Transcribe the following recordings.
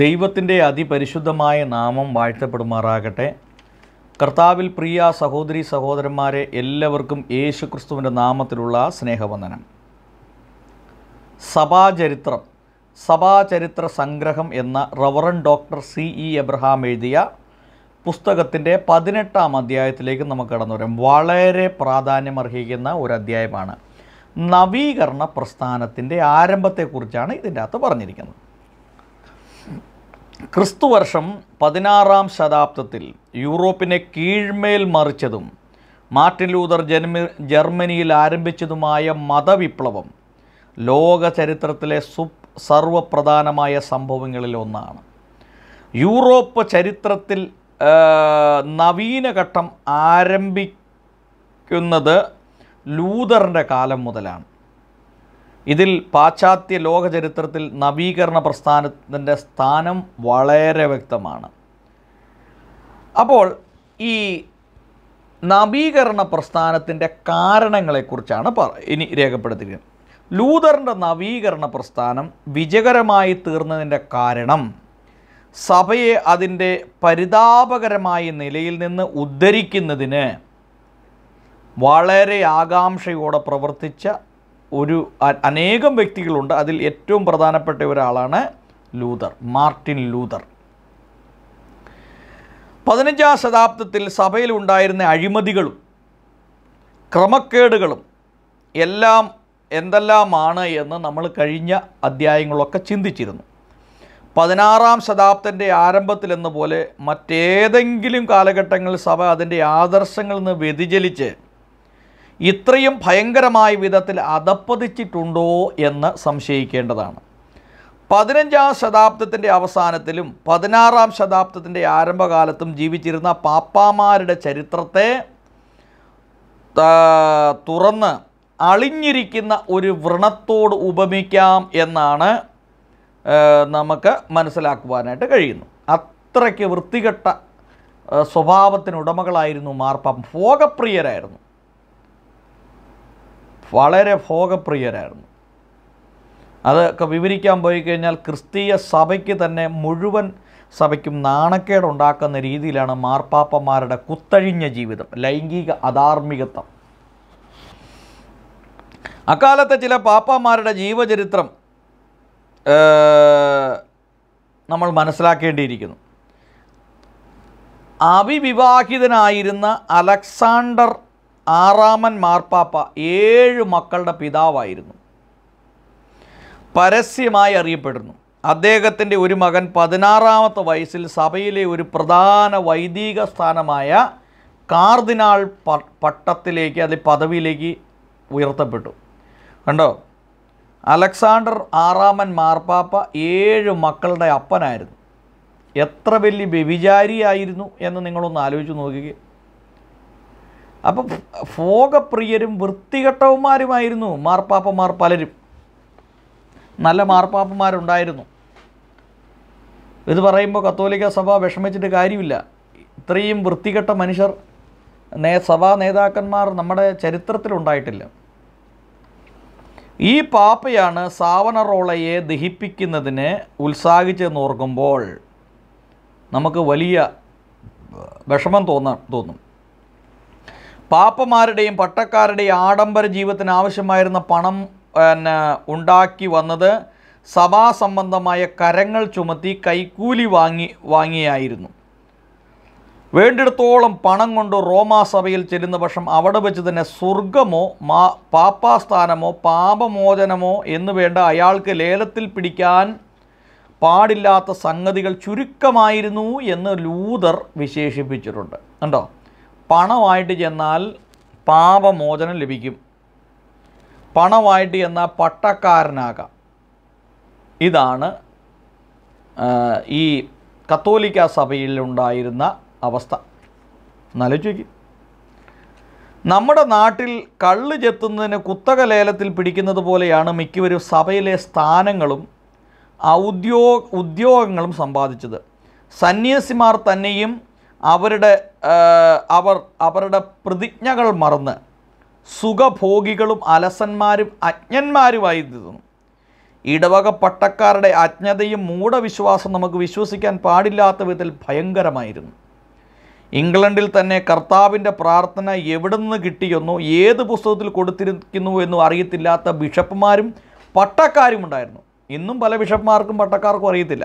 ദൈവത്തിൻ്റെ അതിപരിശുദ്ധമായ നാമം വാഴ്ത്തപ്പെടുമാറാകട്ടെ കർത്താവിൽ പ്രിയ സഹോദരി സഹോദരന്മാരെ എല്ലാവർക്കും യേശു ക്രിസ്തുവിൻ്റെ നാമത്തിലുള്ള സ്നേഹവന്ദനം സഭാചരിത്രം സഭാചരിത്ര സംഗ്രഹം എന്ന reverend doctor C E Abraham എഴുതിയ പുസ്തകത്തിൻ്റെ പതിനെട്ടാം അധ്യായത്തിലേക്ക് നമുക്ക് കടന്നു വരാം വളരെ പ്രാധാന്യമർഹിക്കുന്ന ഒരു അധ്യായമാണ് നവീകരണ പ്രസ്ഥാനത്തിൻ്റെ ആരംഭത്തെക്കുറിച്ചാണ് ഇതിൻ്റെ അകത്ത് പറഞ്ഞിരിക്കുന്നത് ക്രിസ്തുവർഷം പതിനാറാം ശതാബ്ദത്തിൽ യൂറോപ്പിനെ കീഴ്മേൽ മറിച്ചതും മാർട്ടിൻ ലൂതർ ജന്മ ജർമ്മനിയിൽ ആരംഭിച്ചതുമായ മതവിപ്ലവം ലോക ചരിത്രത്തിലെ സു സർവപ്രധാനമായ സംഭവങ്ങളിൽ ഒന്നാണ് യൂറോപ്പ് ചരിത്രത്തിൽ നവീനഘട്ടം ആരംഭിക്കുന്നത് ലൂതറിൻ്റെ കാലം മുതലാണ് ഇതിൽ പാശ്ചാത്യ ലോക ചരിത്രത്തിൽ നവീകരണ പ്രസ്ഥാനത്തിൻ്റെ സ്ഥാനം വളരെ വ്യക്തമാണ് അപ്പോൾ ഈ നവീകരണ പ്രസ്ഥാനത്തിൻ്റെ കാരണങ്ങളെക്കുറിച്ചാണ് ഇനി രേഖപ്പെടുത്തിയിരിക്കുന്നത് ലൂതറിൻ്റെ നവീകരണ പ്രസ്ഥാനം വിജയകരമായി തീർന്നതിൻ്റെ കാരണം സഭയെ അതിൻ്റെ പരിതാപകരമായ നിലയിൽ നിന്ന് ഉദ്ധരിക്കുന്നതിന് വളരെ ആകാംക്ഷയോടെ പ്രവർത്തിച്ച ഒരു അനേകം വ്യക്തികളുണ്ട് അതിൽ ഏറ്റവും പ്രധാനപ്പെട്ട ഒരാളാണ് ലൂതർ മാർട്ടിൻ ലൂതർ പതിനഞ്ചാം ശതാബ്ദത്തിൽ സഭയിൽ ഉണ്ടായിരുന്ന അഴിമതികളും ക്രമക്കേടുകളും എല്ലാം എന്തെല്ലാമാണ് എന്ന് നമ്മൾ കഴിഞ്ഞ അധ്യായങ്ങളൊക്കെ ചിന്തിച്ചിരുന്നു പതിനാറാം ശതാബ്ദത്തിൻ്റെ എന്ന പോലെ മറ്റേതെങ്കിലും കാലഘട്ടങ്ങളിൽ സഭ അതിൻ്റെ ആദർശങ്ങളിൽ നിന്ന് വ്യതിചലിച്ച് ഇത്രയും ഭയങ്കരമായ വിധത്തിൽ അതപ്പതിച്ചിട്ടുണ്ടോ എന്ന് സംശയിക്കേണ്ടതാണ് പതിനഞ്ചാം ശതാബ്ദത്തിൻ്റെ അവസാനത്തിലും പതിനാറാം ശതാബ്ദത്തിൻ്റെ ആരംഭകാലത്തും ജീവിച്ചിരുന്ന പാപ്പാമാരുടെ ചരിത്രത്തെ തുറന്ന് അളിഞ്ഞിരിക്കുന്ന ഒരു വ്രണത്തോട് ഉപമിക്കാം എന്നാണ് നമുക്ക് മനസ്സിലാക്കുവാനായിട്ട് കഴിയുന്നു അത്രയ്ക്ക് വൃത്തികെട്ട സ്വഭാവത്തിന് ഉടമകളായിരുന്നു മാർപ്പാപ്പ ഭോഗപ്രിയരായിരുന്നു വളരെ ഭോഗപ്രിയരായിരുന്നു അതൊക്കെ വിവരിക്കാൻ പോയി കഴിഞ്ഞാൽ ക്രിസ്തീയ സഭയ്ക്ക് തന്നെ മുഴുവൻ സഭയ്ക്കും നാണക്കേടുണ്ടാക്കുന്ന രീതിയിലാണ് മാർപ്പാപ്പന്മാരുടെ കുത്തഴിഞ്ഞ ജീവിതം ലൈംഗിക അധാർമികത്വം അക്കാലത്തെ ചില പാപ്പാമാരുടെ ജീവചരിത്രം നമ്മൾ മനസ്സിലാക്കേണ്ടിയിരിക്കുന്നു അവിവിവാഹിതനായിരുന്ന അലക്സാണ്ടർ ആറാമൻ മാർപ്പാപ്പ ഏഴ് മക്കളുടെ പിതാവായിരുന്നു പരസ്യമായി അറിയപ്പെടുന്നു അദ്ദേഹത്തിൻ്റെ ഒരു മകൻ പതിനാറാമത്തെ വയസ്സിൽ സഭയിലെ ഒരു പ്രധാന വൈദിക സ്ഥാനമായ കാർദിനാൾ പട്ടത്തിലേക്ക് അതിൽ പദവിയിലേക്ക് ഉയർത്തപ്പെട്ടു കണ്ടോ അലക്സാണ്ടർ ആറാമൻ മാർപ്പാപ്പ ഏഴ് മക്കളുടെ അപ്പനായിരുന്നു എത്ര വലിയ വ്യഭിചാരിയായിരുന്നു എന്ന് നിങ്ങളൊന്ന് ആലോചിച്ച് നോക്കുകയും അപ്പോൾ ഭോഗപ്രിയരും വൃത്തികെട്ടവന്മാരുമായിരുന്നു മാർപ്പാപ്പമാർ പലരും നല്ല മാർപ്പാപ്പമാരുണ്ടായിരുന്നു ഇത് പറയുമ്പോൾ കത്തോലിക്ക സഭ വിഷമിച്ചിട്ട് കാര്യമില്ല ഇത്രയും വൃത്തികെട്ട മനുഷ്യർ നേ സഭാ നേതാക്കന്മാർ നമ്മുടെ ചരിത്രത്തിലുണ്ടായിട്ടില്ല ഈ പാപ്പയാണ് സാവനറോളയെ ദഹിപ്പിക്കുന്നതിന് ഉത്സാഹിച്ചെന്ന് ഓർക്കുമ്പോൾ നമുക്ക് വലിയ വിഷമം തോന്നാൻ തോന്നും പാപ്പമാരുടെയും പട്ടക്കാരുടെയും ആഡംബര ജീവിതത്തിന് ആവശ്യമായിരുന്ന പണം പിന്നെ ഉണ്ടാക്കി വന്നത് സഭാസംബന്ധമായ കരങ്ങൾ ചുമത്തി കൈക്കൂലി വാങ്ങി വാങ്ങിയായിരുന്നു വേണ്ടിടത്തോളം പണം കൊണ്ട് റോമാ സഭയിൽ ചെല്ലുന്ന പക്ഷം അവിടെ വെച്ച് തന്നെ സ്വർഗമോ മാ പാപ്പാസ്ഥാനമോ പാപമോചനമോ എന്ന് വേണ്ട അയാൾക്ക് ലേലത്തിൽ പിടിക്കാൻ പാടില്ലാത്ത സംഗതികൾ ചുരുക്കമായിരുന്നു എന്ന് ലൂതർ വിശേഷിപ്പിച്ചിട്ടുണ്ട് കണ്ടോ പണമായിട്ട് ചെന്നാൽ പാപമോചനം ലഭിക്കും പണമായിട്ട് ചെന്നാൽ പട്ടക്കാരനാകാം ഇതാണ് ഈ കത്തോലിക്ക സഭയിലുണ്ടായിരുന്ന അവസ്ഥ എന്നാലോചിക്കും നമ്മുടെ നാട്ടിൽ കള്ള് ചെത്തുന്നതിന് കുത്തക ലേലത്തിൽ പിടിക്കുന്നത് പോലെയാണ് മിക്കവരും സഭയിലെ സ്ഥാനങ്ങളും ഔദ്യോ ഉദ്യോഗങ്ങളും സമ്പാദിച്ചത് സന്യാസിമാർ തന്നെയും അവരുടെ അവർ അവരുടെ പ്രതിജ്ഞകൾ മറന്ന് സുഖഭോഗികളും അലസന്മാരും അജ്ഞന്മാരുമായി തീർന്നു ഇടവക പട്ടക്കാരുടെ അജ്ഞതയും മൂഢവിശ്വാസം നമുക്ക് വിശ്വസിക്കാൻ പാടില്ലാത്ത വിധത്തിൽ ഭയങ്കരമായിരുന്നു ഇംഗ്ലണ്ടിൽ തന്നെ കർത്താവിൻ്റെ പ്രാർത്ഥന എവിടെ നിന്ന് കിട്ടിയെന്നോ ഏത് പുസ്തകത്തിൽ കൊടുത്തിരിക്കുന്നു എന്നോ അറിയത്തില്ലാത്ത ബിഷപ്പുമാരും പട്ടക്കാരും ഉണ്ടായിരുന്നു ഇന്നും പല ബിഷപ്പുമാർക്കും പട്ടക്കാർക്കും അറിയത്തില്ല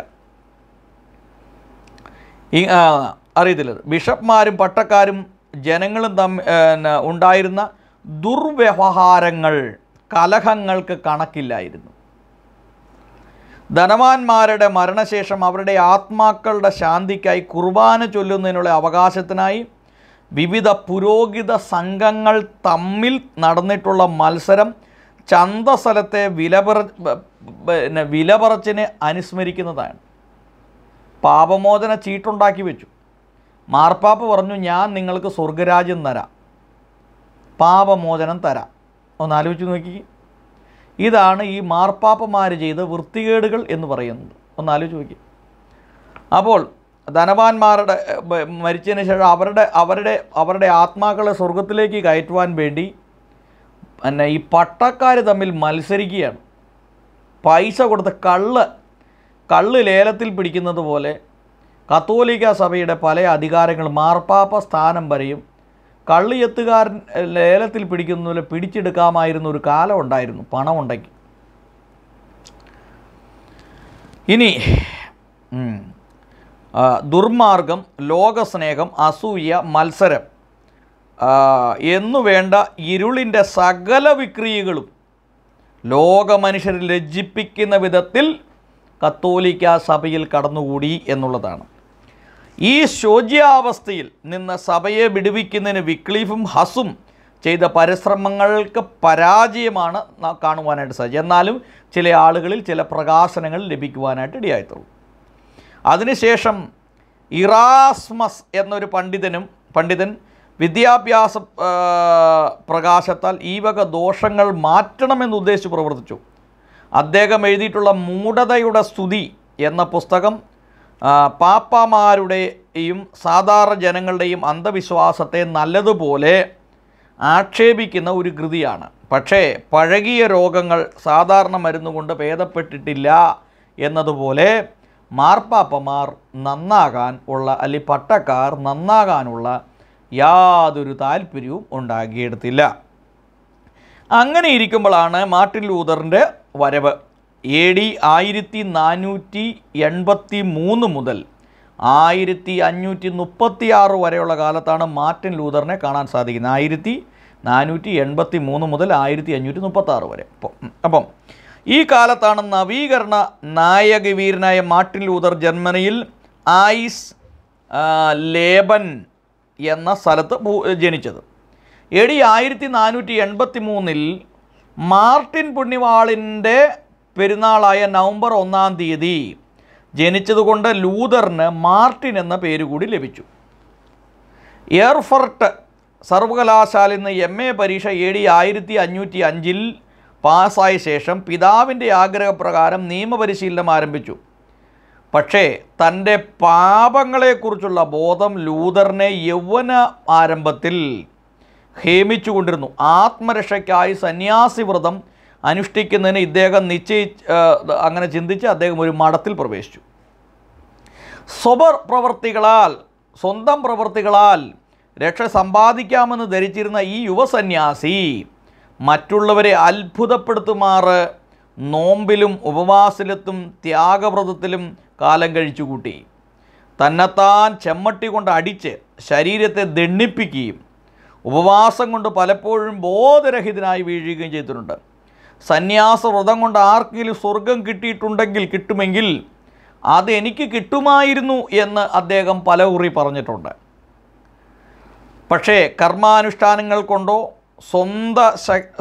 അറിയത്തില്ല ബിഷപ്പ്മാരും പട്ടക്കാരും ജനങ്ങളും തമ്മിൽ ഉണ്ടായിരുന്ന ദുർവ്യവഹാരങ്ങൾ കലഹങ്ങൾക്ക് കണക്കില്ലായിരുന്നു ധനവാന്മാരുടെ മരണശേഷം അവരുടെ ആത്മാക്കളുടെ ശാന്തിക്കായി കുർബാന ചൊല്ലുന്നതിനുള്ള അവകാശത്തിനായി വിവിധ പുരോഹിത സംഘങ്ങൾ തമ്മിൽ നടന്നിട്ടുള്ള മത്സരം ചന്തസ്ഥലത്തെ വിലപറ പിന്നെ വിലപറച്ചിനെ അനുസ്മരിക്കുന്നതാണ് പാപമോചന ചീട്ടുണ്ടാക്കി വെച്ചു മാർപ്പാപ്പ പറഞ്ഞു ഞാൻ നിങ്ങൾക്ക് സ്വർഗരാജ്യം തരാം പാപമോചനം തരാം ഒന്ന് ആലോചിച്ച് നോക്കി ഇതാണ് ഈ മാർപ്പാപ്പമാർ ചെയ്ത വൃത്തികേടുകൾ എന്ന് പറയുന്നത് ഒന്ന് ആലോചിച്ച് നോക്കി അപ്പോൾ ധനവാന്മാരുടെ മരിച്ചതിന് ശേഷം അവരുടെ അവരുടെ അവരുടെ ആത്മാക്കളെ സ്വർഗത്തിലേക്ക് കയറ്റുവാൻ വേണ്ടി പിന്നെ ഈ പട്ടക്കാർ തമ്മിൽ മത്സരിക്കുകയാണ് പൈസ കൊടുത്ത കള്ള് കള്ള് ലേലത്തിൽ പിടിക്കുന്നത് പോലെ കത്തോലിക്ക സഭയുടെ പല അധികാരങ്ങളും മാർപ്പാപ്പ സ്ഥാനം വരെയും കള്ളിയെത്തുകാരൻ ലേലത്തിൽ പോലെ പിടിച്ചെടുക്കാമായിരുന്ന ഒരു കാലം ഉണ്ടായിരുന്നു പണമുണ്ടെങ്കിൽ ഇനി ദുർമാർഗം ലോകസ്നേഹം അസൂയ മത്സരം എന്നു വേണ്ട ഇരുളിൻ്റെ സകല വിക്രിയകളും ലോകമനുഷ്യരെ ലജ്ജിപ്പിക്കുന്ന വിധത്തിൽ കത്തോലിക്ക സഭയിൽ കടന്നുകൂടി എന്നുള്ളതാണ് ഈ ശോച്യാവസ്ഥയിൽ നിന്ന് സഭയെ വിടുവിക്കുന്നതിന് വിക്ലീഫും ഹസും ചെയ്ത പരിശ്രമങ്ങൾക്ക് പരാജയമാണ് കാണുവാനായിട്ട് സാധിച്ചത് എന്നാലും ചില ആളുകളിൽ ചില പ്രകാശനങ്ങൾ ലഭിക്കുവാനായിട്ട് ഇടയായിട്ടുള്ളൂ അതിനുശേഷം ഇറാസ്മസ് എന്നൊരു പണ്ഡിതനും പണ്ഡിതൻ വിദ്യാഭ്യാസ പ്രകാശത്താൽ ഈ വക ദോഷങ്ങൾ മാറ്റണമെന്ന് ഉദ്ദേശിച്ച് പ്രവർത്തിച്ചു അദ്ദേഹം എഴുതിയിട്ടുള്ള മൂഢതയുടെ സ്തുതി എന്ന പുസ്തകം പാപ്പമാരുടെയും സാധാരണ ജനങ്ങളുടെയും അന്ധവിശ്വാസത്തെ നല്ലതുപോലെ ആക്ഷേപിക്കുന്ന ഒരു കൃതിയാണ് പക്ഷേ പഴകിയ രോഗങ്ങൾ സാധാരണ മരുന്നുകൊണ്ട് ഭേദപ്പെട്ടിട്ടില്ല എന്നതുപോലെ മാർപ്പാപ്പമാർ നന്നാകാൻ ഉള്ള അല്ലെ പട്ടക്കാർ നന്നാകാനുള്ള യാതൊരു താല്പര്യവും ഉണ്ടാക്കിയെടുത്തില്ല അങ്ങനെ ഇരിക്കുമ്പോഴാണ് മാർട്ടിൻ ലൂതറിൻ്റെ വരവ് എ ഡി ആയിരത്തി നാനൂറ്റി എൺപത്തി മൂന്ന് മുതൽ ആയിരത്തി അഞ്ഞൂറ്റി മുപ്പത്തി ആറ് വരെയുള്ള കാലത്താണ് മാർട്ടിൻ ലൂതറിനെ കാണാൻ സാധിക്കുന്നത് ആയിരത്തി നാനൂറ്റി എൺപത്തി മൂന്ന് മുതൽ ആയിരത്തി അഞ്ഞൂറ്റി മുപ്പത്തി ആറ് വരെ അപ്പം ഈ കാലത്താണ് നവീകരണ നായകവീരനായ മാർട്ടിൻ ലൂതർ ജർമ്മനിയിൽ ആയിസ് ലേബൻ എന്ന സ്ഥലത്ത് ജനിച്ചത് എ ഡി ആയിരത്തി നാനൂറ്റി എൺപത്തി മൂന്നിൽ മാർട്ടിൻ പുണ്യവാളിൻ്റെ പെരുന്നാളായ നവംബർ ഒന്നാം തീയതി ജനിച്ചതുകൊണ്ട് ലൂതറിന് മാർട്ടിൻ എന്ന പേര് കൂടി ലഭിച്ചു എയർഫർട്ട് സർവകലാശാല നിന്ന് എം എ പരീക്ഷ എ ഡി ആയിരത്തി അഞ്ഞൂറ്റി അഞ്ചിൽ പാസ്സായ ശേഷം പിതാവിൻ്റെ ആഗ്രഹപ്രകാരം നിയമപരിശീലനം ആരംഭിച്ചു പക്ഷേ തൻ്റെ പാപങ്ങളെക്കുറിച്ചുള്ള ബോധം ലൂതറിനെ യൗവന ആരംഭത്തിൽ ഹേമിച്ചുകൊണ്ടിരുന്നു ആത്മരക്ഷയ്ക്കായി സന്യാസിവ്രതം അനുഷ്ഠിക്കുന്നതിന് ഇദ്ദേഹം നിശ്ചയി അങ്ങനെ ചിന്തിച്ച് അദ്ദേഹം ഒരു മഠത്തിൽ പ്രവേശിച്ചു സ്വബർ പ്രവർത്തികളാൽ സ്വന്തം പ്രവർത്തികളാൽ രക്ഷ സമ്പാദിക്കാമെന്ന് ധരിച്ചിരുന്ന ഈ യുവസന്യാസി മറ്റുള്ളവരെ അത്ഭുതപ്പെടുത്തുമാർ നോമ്പിലും ഉപവാസത്തിലും ത്യാഗവ്രതത്തിലും കാലം കഴിച്ചു കൂട്ടി തന്നെത്താൻ ചെമ്മട്ടി കൊണ്ട് അടിച്ച് ശരീരത്തെ ദണ്ണിപ്പിക്കുകയും ഉപവാസം കൊണ്ട് പലപ്പോഴും ബോധരഹിതനായി വീഴുകയും ചെയ്തിട്ടുണ്ട് സന്യാസവ്രതം കൊണ്ട് ആർക്കെങ്കിലും സ്വർഗം കിട്ടിയിട്ടുണ്ടെങ്കിൽ കിട്ടുമെങ്കിൽ അത് എനിക്ക് കിട്ടുമായിരുന്നു എന്ന് അദ്ദേഹം പല കുറി പറഞ്ഞിട്ടുണ്ട് പക്ഷേ കർമാനുഷ്ഠാനങ്ങൾ കൊണ്ടോ സ്വന്ത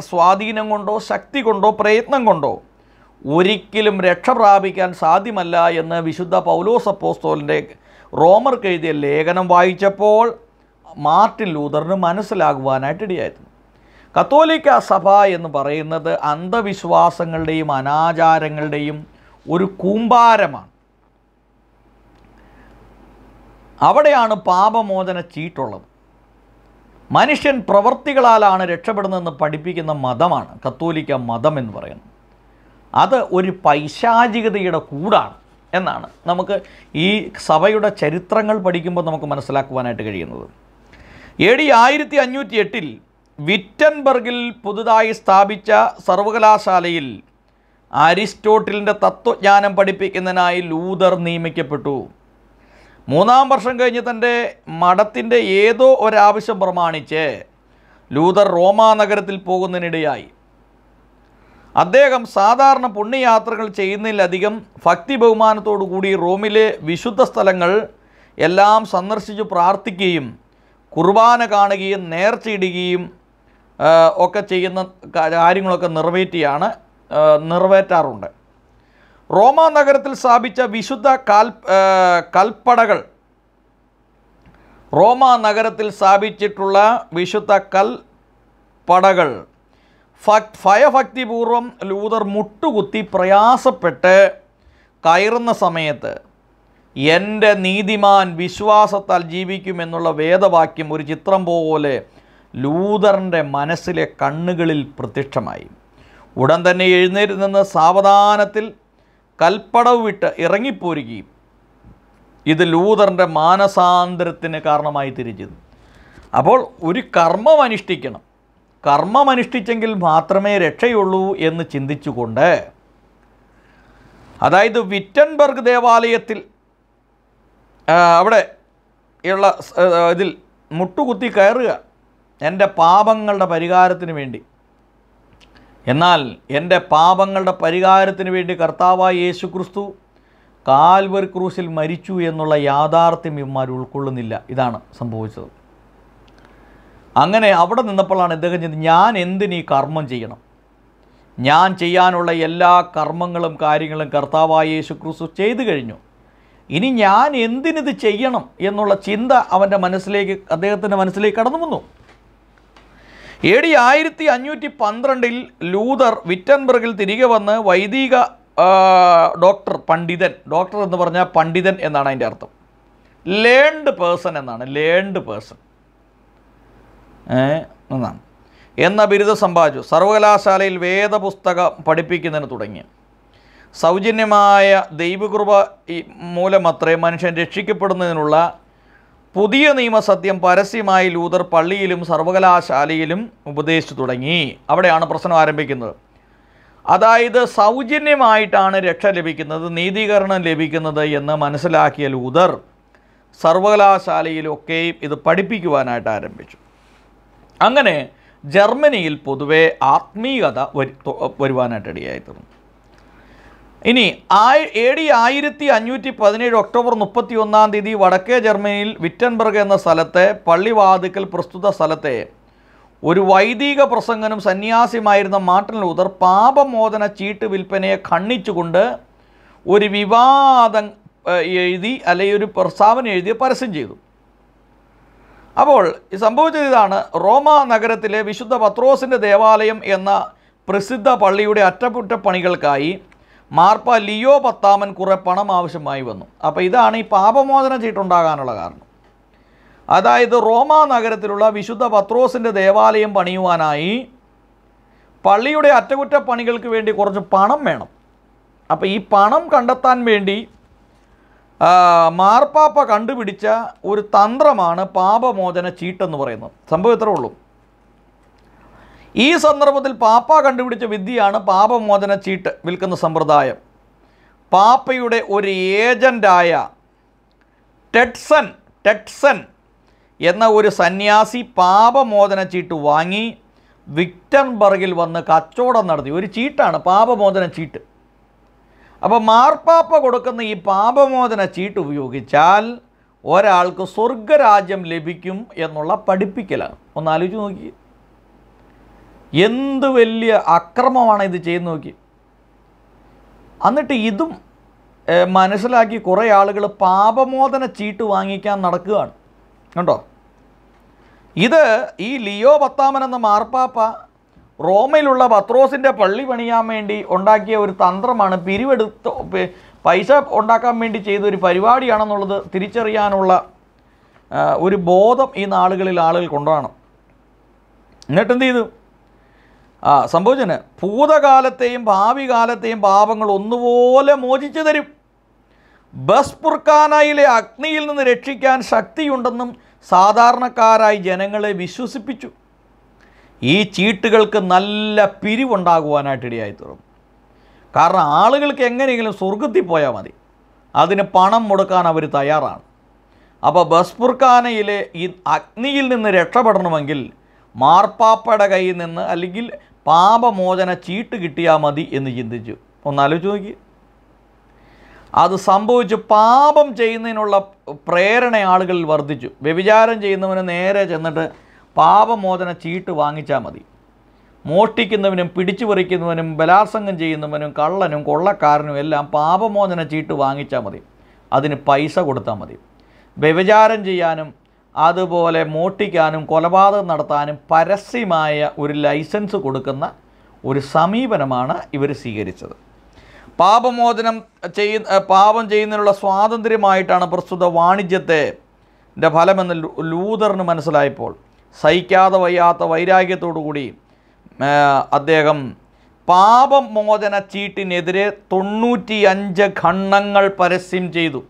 സ്വാധീനം കൊണ്ടോ ശക്തി കൊണ്ടോ പ്രയത്നം കൊണ്ടോ ഒരിക്കലും രക്ഷ പ്രാപിക്കാൻ സാധ്യമല്ല എന്ന് വിശുദ്ധ പൗലോസ് അപ്പോസ്തോലിൻ്റെ റോമർക്ക് എഴുതിയ ലേഖനം വായിച്ചപ്പോൾ മാർട്ടിൻ ലൂതറിന് മനസ്സിലാകുവാനായിട്ടിടയായിരുന്നു കത്തോലിക്ക സഭ എന്ന് പറയുന്നത് അന്ധവിശ്വാസങ്ങളുടെയും അനാചാരങ്ങളുടെയും ഒരു കൂമ്പാരമാണ് അവിടെയാണ് പാപമോചന ചീട്ടുള്ളത് മനുഷ്യൻ പ്രവൃത്തികളാലാണ് രക്ഷപ്പെടുന്നതെന്ന് പഠിപ്പിക്കുന്ന മതമാണ് കത്തോലിക്ക മതം എന്ന് പറയുന്നത് അത് ഒരു പൈശാചികതയുടെ കൂടാണ് എന്നാണ് നമുക്ക് ഈ സഭയുടെ ചരിത്രങ്ങൾ പഠിക്കുമ്പോൾ നമുക്ക് മനസ്സിലാക്കുവാനായിട്ട് കഴിയുന്നത് എ ഡി ആയിരത്തി അഞ്ഞൂറ്റി എട്ടിൽ വിറ്റൻബർഗിൽ പുതുതായി സ്ഥാപിച്ച സർവകലാശാലയിൽ അരിസ്റ്റോട്ടിലിൻ്റെ തത്വജ്ഞാനം പഠിപ്പിക്കുന്നതിനായി ലൂതർ നിയമിക്കപ്പെട്ടു മൂന്നാം വർഷം കഴിഞ്ഞ് തൻ്റെ മഠത്തിൻ്റെ ഏതോ ഒരാവശ്യം പ്രമാണിച്ച് ലൂതർ റോമാ നഗരത്തിൽ പോകുന്നതിനിടയായി അദ്ദേഹം സാധാരണ പുണ്യയാത്രകൾ ചെയ്യുന്നതിലധികം ഭക്തി ബഹുമാനത്തോടു കൂടി റോമിലെ വിശുദ്ധ സ്ഥലങ്ങൾ എല്ലാം സന്ദർശിച്ചു പ്രാർത്ഥിക്കുകയും കുർബാന കാണുകയും നേർച്ചയിടുകയും ഒക്കെ ചെയ്യുന്ന കാര്യങ്ങളൊക്കെ നിറവേറ്റിയാണ് നിറവേറ്റാറുണ്ട് റോമ നഗരത്തിൽ സ്ഥാപിച്ച വിശുദ്ധ കാൽ കൽപ്പടകൾ റോമ നഗരത്തിൽ സ്ഥാപിച്ചിട്ടുള്ള വിശുദ്ധ കൽപ്പടകൾ ഫക് ഭയഭക്തിപൂർവം ലൂതർ മുട്ടുകുത്തി പ്രയാസപ്പെട്ട് കയറുന്ന സമയത്ത് എൻ്റെ നീതിമാൻ വിശ്വാസത്താൽ ജീവിക്കുമെന്നുള്ള വേദവാക്യം ഒരു ചിത്രം പോലെ ലൂതറിൻ്റെ മനസ്സിലെ കണ്ണുകളിൽ പ്രത്യക്ഷമായി ഉടൻ തന്നെ എഴുന്നേറ്റ് നിന്ന് സാവധാനത്തിൽ കൽപ്പടവ് വിട്ട് ഇറങ്ങിപ്പോരുകയും ഇത് ലൂതറിൻ്റെ മാനസാന്തരത്തിന് കാരണമായി തിരിച്ചത് അപ്പോൾ ഒരു കർമ്മം അനുഷ്ഠിക്കണം കർമ്മം അനുഷ്ഠിച്ചെങ്കിൽ മാത്രമേ രക്ഷയുള്ളൂ എന്ന് ചിന്തിച്ചുകൊണ്ട് അതായത് വിറ്റൻബർഗ് ദേവാലയത്തിൽ അവിടെ ഉള്ള ഇതിൽ മുട്ടുകുത്തി കയറുക എൻ്റെ പാപങ്ങളുടെ പരിഹാരത്തിന് വേണ്ടി എന്നാൽ എൻ്റെ പാപങ്ങളുടെ പരിഹാരത്തിന് വേണ്ടി കർത്താവായ യേശു ക്രിസ്തു കാൽവർ ക്രൂസിൽ മരിച്ചു എന്നുള്ള യാഥാർത്ഥ്യം ഇവന്മാർ ഉൾക്കൊള്ളുന്നില്ല ഇതാണ് സംഭവിച്ചത് അങ്ങനെ അവിടെ നിന്നപ്പോഴാണ് ഇദ്ദേഹം ചെയ്ത് ഞാൻ എന്തിനീ കർമ്മം ചെയ്യണം ഞാൻ ചെയ്യാനുള്ള എല്ലാ കർമ്മങ്ങളും കാര്യങ്ങളും കർത്താവായ യേശു ക്രിസ്തു ചെയ്തു കഴിഞ്ഞു ഇനി ഞാൻ എന്തിനിത് ചെയ്യണം എന്നുള്ള ചിന്ത അവൻ്റെ മനസ്സിലേക്ക് അദ്ദേഹത്തിൻ്റെ മനസ്സിലേക്ക് കടന്നു വന്നു എ ഡി ആയിരത്തി അഞ്ഞൂറ്റി പന്ത്രണ്ടിൽ ലൂതർ വിറ്റൻബർഗിൽ തിരികെ വന്ന് വൈദിക ഡോക്ടർ പണ്ഡിതൻ ഡോക്ടർ എന്ന് പറഞ്ഞാൽ പണ്ഡിതൻ എന്നാണ് അതിൻ്റെ അർത്ഥം ലേൺഡ് പേഴ്സൺ എന്നാണ് ലേൺഡ് പേഴ്സൺ എന്നാണ് എന്ന ബിരുദം സമ്പാദിച്ചു സർവകലാശാലയിൽ വേദപുസ്തകം പഠിപ്പിക്കുന്നതിന് തുടങ്ങി സൗജന്യമായ ദൈവകൃപ മൂലമത്രേ മനുഷ്യൻ രക്ഷിക്കപ്പെടുന്നതിനുള്ള പുതിയ നിയമസത്യം പരസ്യമായി ലൂതർ പള്ളിയിലും സർവകലാശാലയിലും ഉപദേശിച്ചു തുടങ്ങി അവിടെയാണ് പ്രശ്നം ആരംഭിക്കുന്നത് അതായത് സൗജന്യമായിട്ടാണ് രക്ഷ ലഭിക്കുന്നത് നീതീകരണം ലഭിക്കുന്നത് എന്ന് മനസ്സിലാക്കിയ ലൂതർ സർവകലാശാലയിലൊക്കെയും ഇത് പഠിപ്പിക്കുവാനായിട്ട് ആരംഭിച്ചു അങ്ങനെ ജർമ്മനിയിൽ പൊതുവെ ആത്മീയത വരുവാനായിട്ട് വരുവാനായിട്ടിടയായി ഇനി എ ഡി ആയിരത്തി അഞ്ഞൂറ്റി പതിനേഴ് ഒക്ടോബർ മുപ്പത്തി ഒന്നാം തീയതി വടക്കേ ജർമ്മനിയിൽ വിറ്റൻബർഗ് എന്ന സ്ഥലത്തെ പള്ളിവാതുക്കൽ പ്രസ്തുത സ്ഥലത്തെ ഒരു വൈദിക പ്രസംഗനും സന്യാസിയുമായിരുന്ന മാർട്ടിൻ ലൂതർ പാപമോചന ചീട്ട് വിൽപ്പനയെ ഖണ്ഡിച്ചുകൊണ്ട് ഒരു വിവാദം എഴുതി അല്ലെങ്കിൽ ഒരു പ്രസ്താവന എഴുതി പരസ്യം ചെയ്തു അപ്പോൾ സംഭവിച്ചത് ഇതാണ് റോമ നഗരത്തിലെ വിശുദ്ധ പത്രോസിൻ്റെ ദേവാലയം എന്ന പ്രസിദ്ധ പള്ളിയുടെ അറ്റകുറ്റപ്പണികൾക്കായി മാർപ്പ ലിയോ പത്താമൻ കുറേ പണം ആവശ്യമായി വന്നു അപ്പോൾ ഇതാണ് ഈ പാപമോചന ചെയ്തിട്ടുണ്ടാകാനുള്ള കാരണം അതായത് റോമ നഗരത്തിലുള്ള വിശുദ്ധ പത്രോസിൻ്റെ ദേവാലയം പണിയുവാനായി പള്ളിയുടെ അറ്റകുറ്റപ്പണികൾക്ക് വേണ്ടി കുറച്ച് പണം വേണം അപ്പോൾ ഈ പണം കണ്ടെത്താൻ വേണ്ടി മാർപ്പാപ്പ കണ്ടുപിടിച്ച ഒരു തന്ത്രമാണ് പാപമോചന ചീട്ടെന്ന് പറയുന്നത് സംഭവം ഇത്രേ ഉള്ളൂ ഈ സന്ദർഭത്തിൽ പാപ്പ കണ്ടുപിടിച്ച വിദ്യയാണ് പാപമോചന ചീട്ട് വിൽക്കുന്ന സമ്പ്രദായം പാപ്പയുടെ ഒരു ഏജൻ്റായ ടെഡ്സൺ ടെഡ്സൺ എന്ന ഒരു സന്യാസി പാപമോചന ചീട്ട് വാങ്ങി വിക്ടൻബർഗിൽ വന്ന് കച്ചവടം നടത്തി ഒരു ചീട്ടാണ് പാപമോചന ചീട്ട് അപ്പോൾ മാർപ്പാപ്പ കൊടുക്കുന്ന ഈ പാപമോചന ചീട്ട് ഉപയോഗിച്ചാൽ ഒരാൾക്ക് സ്വർഗരാജ്യം ലഭിക്കും എന്നുള്ള പഠിപ്പിക്കലാണ് ഒന്ന് ആലോചിച്ച് എന്ത് വലിയ അക്രമമാണ് ഇത് ചെയ്യുന്ന നോക്കി എന്നിട്ട് ഇതും മനസ്സിലാക്കി കുറേ ആളുകൾ പാപമോചന ചീട്ട് വാങ്ങിക്കാൻ നടക്കുകയാണ് കണ്ടോ ഇത് ഈ ലിയോ പത്താമൻ എന്ന മാർപ്പാപ്പ റോമയിലുള്ള പത്രോസിൻ്റെ പള്ളി പണിയാൻ വേണ്ടി ഉണ്ടാക്കിയ ഒരു തന്ത്രമാണ് പിരിവെടുത്ത് പൈസ ഉണ്ടാക്കാൻ വേണ്ടി ചെയ്ത ഒരു പരിപാടിയാണെന്നുള്ളത് തിരിച്ചറിയാനുള്ള ഒരു ബോധം ഈ നാളുകളിൽ ആളുകൾ കൊണ്ടുവരണം എന്നിട്ടെന്ത് ചെയ്തു സംഭവിച്ചന് ഭൂതകാലത്തെയും ഭാവി കാലത്തെയും പാപങ്ങൾ ഒന്നുപോലെ മോചിച്ചു തരും ബസ് പുർക്കാനായിലെ അഗ്നിയിൽ നിന്ന് രക്ഷിക്കാൻ ശക്തിയുണ്ടെന്നും സാധാരണക്കാരായി ജനങ്ങളെ വിശ്വസിപ്പിച്ചു ഈ ചീട്ടുകൾക്ക് നല്ല പിരിവുണ്ടാകുവാനായിട്ട് തീർന്നു കാരണം ആളുകൾക്ക് എങ്ങനെയെങ്കിലും സ്വർഗത്തിൽ പോയാൽ മതി അതിന് പണം മുടക്കാൻ അവർ തയ്യാറാണ് അപ്പോൾ ബസ്പുർക്കാനയിലെ ഈ അഗ്നിയിൽ നിന്ന് രക്ഷപ്പെടണമെങ്കിൽ മാർപ്പാപ്പയുടെ കയ്യിൽ നിന്ന് അല്ലെങ്കിൽ പാപമോചന ചീട്ട് കിട്ടിയാൽ മതി എന്ന് ചിന്തിച്ചു ഒന്നാലോചിച്ച് നോക്കി അത് സംഭവിച്ചു പാപം ചെയ്യുന്നതിനുള്ള പ്രേരണ ആളുകളിൽ വർദ്ധിച്ചു വ്യഭിചാരം ചെയ്യുന്നവന് നേരെ ചെന്നിട്ട് പാപമോചന ചീട്ട് വാങ്ങിച്ചാൽ മതി മോഷ്ടിക്കുന്നവനും പിടിച്ചു പറിക്കുന്നവനും ബലാത്സംഗം ചെയ്യുന്നവനും കള്ളനും കൊള്ളക്കാരനും എല്ലാം പാപമോചന ചീട്ട് വാങ്ങിച്ചാൽ മതി അതിന് പൈസ കൊടുത്താൽ മതി വ്യഭിചാരം ചെയ്യാനും അതുപോലെ മോട്ടിക്കാനും കൊലപാതകം നടത്താനും പരസ്യമായ ഒരു ലൈസൻസ് കൊടുക്കുന്ന ഒരു സമീപനമാണ് ഇവർ സ്വീകരിച്ചത് പാപമോചനം ചെയ്യ പാപം ചെയ്യുന്നതിനുള്ള സ്വാതന്ത്ര്യമായിട്ടാണ് പ്രസ്തുത വാണിജ്യത്തെ ഫലമെന്ന് ലൂതറിന് മനസ്സിലായപ്പോൾ സഹിക്കാതെ വയ്യാത്ത വൈരാഗ്യത്തോടുകൂടി അദ്ദേഹം പാപമോചന ചീട്ടിനെതിരെ അഞ്ച് ഖണ്ണങ്ങൾ പരസ്യം ചെയ്തു